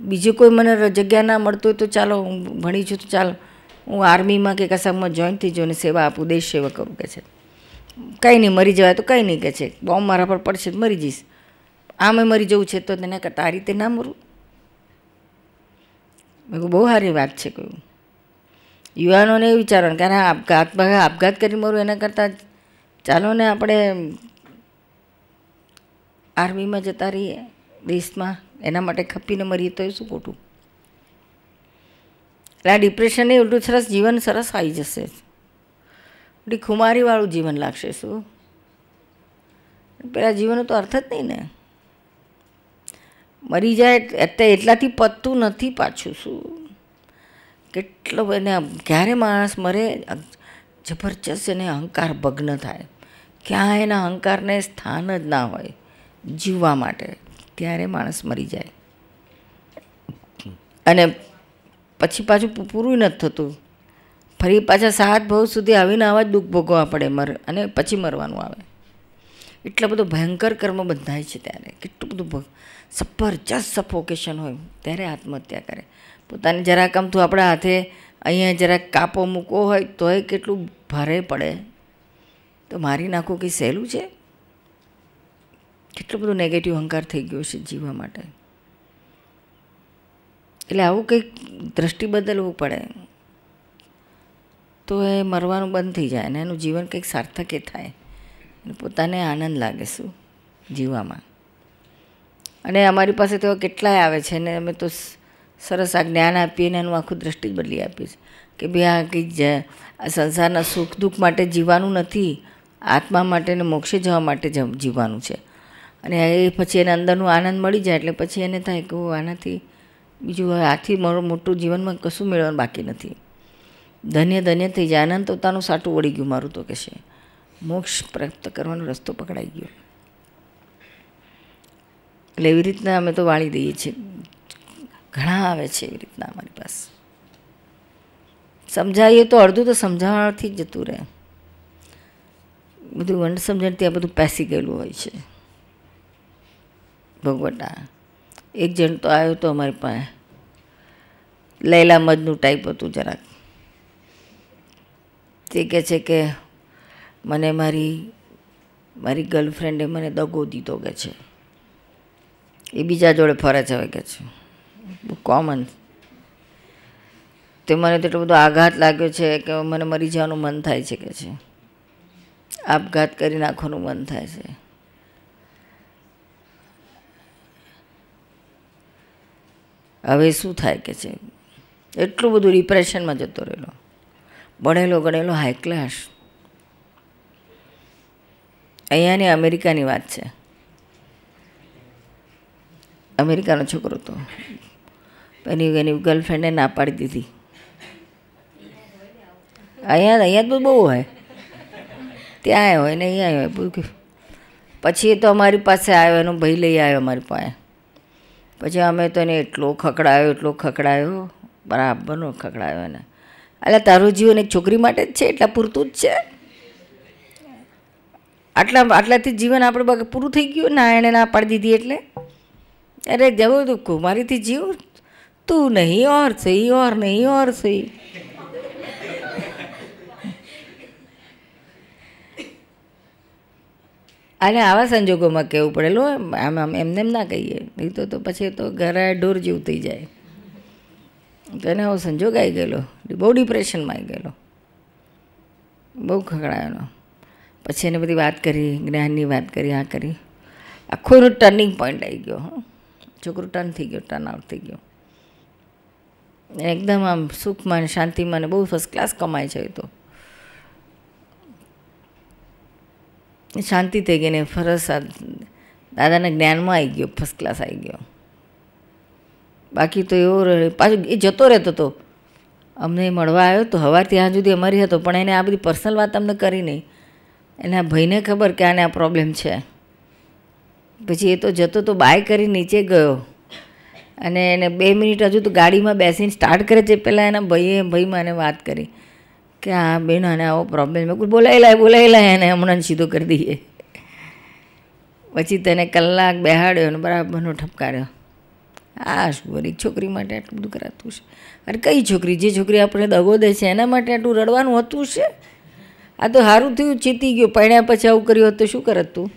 બીજું કોઈ મને જગ્યા ના મળતું હોય તો ચાલો હું ભણી છું તો ચાલો હું આર્મીમાં કે કસામાં જોઈન થઈ જાઉં અને સેવા આપું દેશ સેવા કરું કે છે કંઈ નહીં મરી જવાય તો કંઈ નહીં કે છે બોમ્બ મારા પર પડશે મરી જઈશ આમે મરી જવું છે તો તેને કરતાં આ રીતે ના મરું મેં બહુ સારી વાત છે કહ્યું યુવાનોને એ વિચારવાનું કારણ આપઘાત આપઘાત કરી મરું એના કરતાં ચાલો ને આપણે આર્મીમાં જતા રહીએ દેશમાં એના માટે ખપીને મરીએ તો એ શું ખોટું એટલે આ ડિપ્રેશન એ ઉલટું સરસ જીવન સરસ આવી જશે ખુમારીવાળું જીવન લાગશે શું પેલા જીવનનો તો અર્થ જ નહીં ને મરી જાય અત્યારે એટલાથી પતતું નથી પાછું શું કેટલો એને ક્યારે માણસ મરે જબરજસ્ત એને અહંકાર ભગ્ન થાય ક્યાં એના અહંકારને સ્થાન જ ના હોય જીવવા માટે ત્યારે માણસ મરી જાય અને પછી પાછું પૂરું નથી થતું ફરી પાછા સાત ભાવ સુધી આવીને આવા જ દુઃખ ભોગવા પડે મર અને પછી મરવાનું આવે એટલો બધો ભયંકર કર્મ બંધાય છે ત્યારે કેટલું બધું જબરજસ્ત સફોકેશન હોય ત્યારે આત્મહત્યા કરે પોતાને જરાક આમ તો આપણા હાથે અહીંયા જરાક કાપો મૂકવો હોય તોય કેટલું ભારે પડે તો મારી નાખું કંઈ સહેલું છે કેટલો બધો નેગેટિવ અહંકાર થઈ ગયો છે જીવવા માટે એટલે આવું કંઈક દ્રષ્ટિ બદલવું પડે તો એ મરવાનું બંધ થઈ જાય અને એનું જીવન કંઈક સાર્થક એ થાય પોતાને આનંદ લાગે શું જીવવામાં અને અમારી પાસે તો કેટલાય આવે છે ને અમે તો સરસ આ જ્ઞાન આપીએ અને એનું આખું દ્રષ્ટિ બદલી આપીએ છીએ કે ભાઈ આ કંઈ આ સંસારના સુખ દુઃખ માટે જીવવાનું નથી આત્મા માટે ને મોક્ષે જવા માટે જીવવાનું છે અને એ પછી એને અંદરનું આનંદ મળી જાય એટલે પછી એને થાય કે આનાથી બીજું આથી મારું મોટું જીવનમાં કશું મેળવવાનું બાકી નથી ધન્ય ધન્ય થઈ જાય આનંદ પોતાનું સાટું વળી ગયું મારું તો કહેશે મોક્ષ પ્રાપ્ત કરવાનો રસ્તો પકડાઈ ગયો એટલે એવી રીતના અમે તો વાળી દઈએ છીએ ઘણા આવે છે એવી રીતના અમારી પાસે સમજાવીએ તો અડધું તો સમજાવવાથી જ જતું રહે બધું વંડ સમજણ ત્યાં બધું પેસી ગયેલું હોય છે ભગવટા એક જણ તો આવ્યો તો અમારી પાસે લૈલા મજનું ટાઈપ હતું જરાક તે કહે છે કે મને મારી મારી ગર્લફ્રેન્ડે મને દગો દીધો કે છે એ બીજા જોડે ફરે છે કે છે કોમન તે મને તેટલો બધો આઘાત લાગ્યો છે કે મને મરી જવાનું મન થાય છે કે છે આપઘાત કરી નાખવાનું મન થાય છે હવે શું થાય કે છે એટલું બધું ડિપ્રેશનમાં જતો રહેલો ભણેલો ગણેલો હાઈ ક્લાસ અહીંયાની અમેરિકાની વાત છે અમેરિકાનો છોકરો હતો એની એની ગર્લફ્રેન્ડે ના પાડી દીધી અહીંયા અહીંયા જ બહુ હોય ત્યાં હોય ને અહીંયા હોય પૂરું પછી એ તો અમારી પાસે આવ્યો એનો ભાઈ લઈ આવ્યો અમારી પાસે પછી અમે તો એને એટલો ખકડાયો એટલો ખકડાયો બરાબરનો ખકડાયો એને એટલે તારું જીવન એક છોકરી માટે જ છે એટલા પૂરતું જ છે આટલા આટલાથી જીવન આપણે પૂરું થઈ ગયું ના એણે ના પાડી દીધી એટલે અરે જવું તું કુમારીથી थी તું નહીં ઓર और ઓર નહીં ઓર और सही અને આવા સંજોગોમાં કહેવું પડેલું આમ આમ એમને એમ ના કહીએ નહીં તો પછી તો ઘરે ઢોર જીવ થઈ જાય તેને આવો સંજોગ આવી ગયેલો બહુ ડિપ્રેશનમાં આવી ગયેલો બહુ ખકડાયેલો પછી એને બધી વાત કરી જ્ઞાનની વાત કરી આ કરી આખો એનો ટર્નિંગ પોઈન્ટ આવી ગયો છોકરું ટર્ન થઈ ગયો ટર્ન આઉટ થઈ ગયું એકદમ આમ સુખમાં અને શાંતિમાં ને બહુ ફર્સ્ટ ક્લાસ કમાય છે તો શાંતિ થઈ ગઈ ને ફરસ દાદાને જ્ઞાનમાં આવી ગયો ફર્સ્ટ ક્લાસ આવી ગયો બાકી તો એવો પાછો એ જતો રહેતો હતો અમને મળવા આવ્યો તો સવારથી આ સુધી અમારી હતો પણ એને આ બધી પર્સનલ વાત અમને કરી નહીં એના ભાઈને ખબર કે આને આ પ્રોબ્લેમ છે પછી એ તો જતો તો બાય કરી નીચે ગયો અને એને બે મિનિટ હજુ તો ગાડીમાં બેસીને સ્ટાર્ટ કરે છે પહેલાં એના ભાઈએ ભાઈ મને વાત કરી કે આ બેન આને આવો પ્રોબ્લેમ બોલાવી લાય બોલાવી લાય એને હમણાં સીધો કરી દઈએ પછી તેને કલાક બેહાડ્યો અને બરાબરનો ઠપકાર્યો આ શું છોકરી માટે આટલું બધું કરાતું છે અરે કઈ છોકરી જે છોકરી આપણે દગો દે છે એના માટે આટલું રડવાનું હતું છે આ તો સારું થયું ચીતી ગયું પડ્યા પછી આવું કર્યું હતું શું કરત તું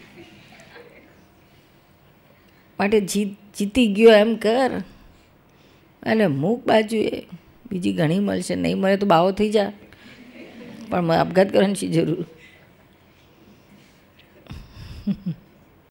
માટે જીત જીતી ગયો એમ કર અને મૂક બાજુએ બીજી ઘણી મળશે નહીં મળે તો બાવો થઈ જા પણ આપઘાત કરવાની શી જરૂર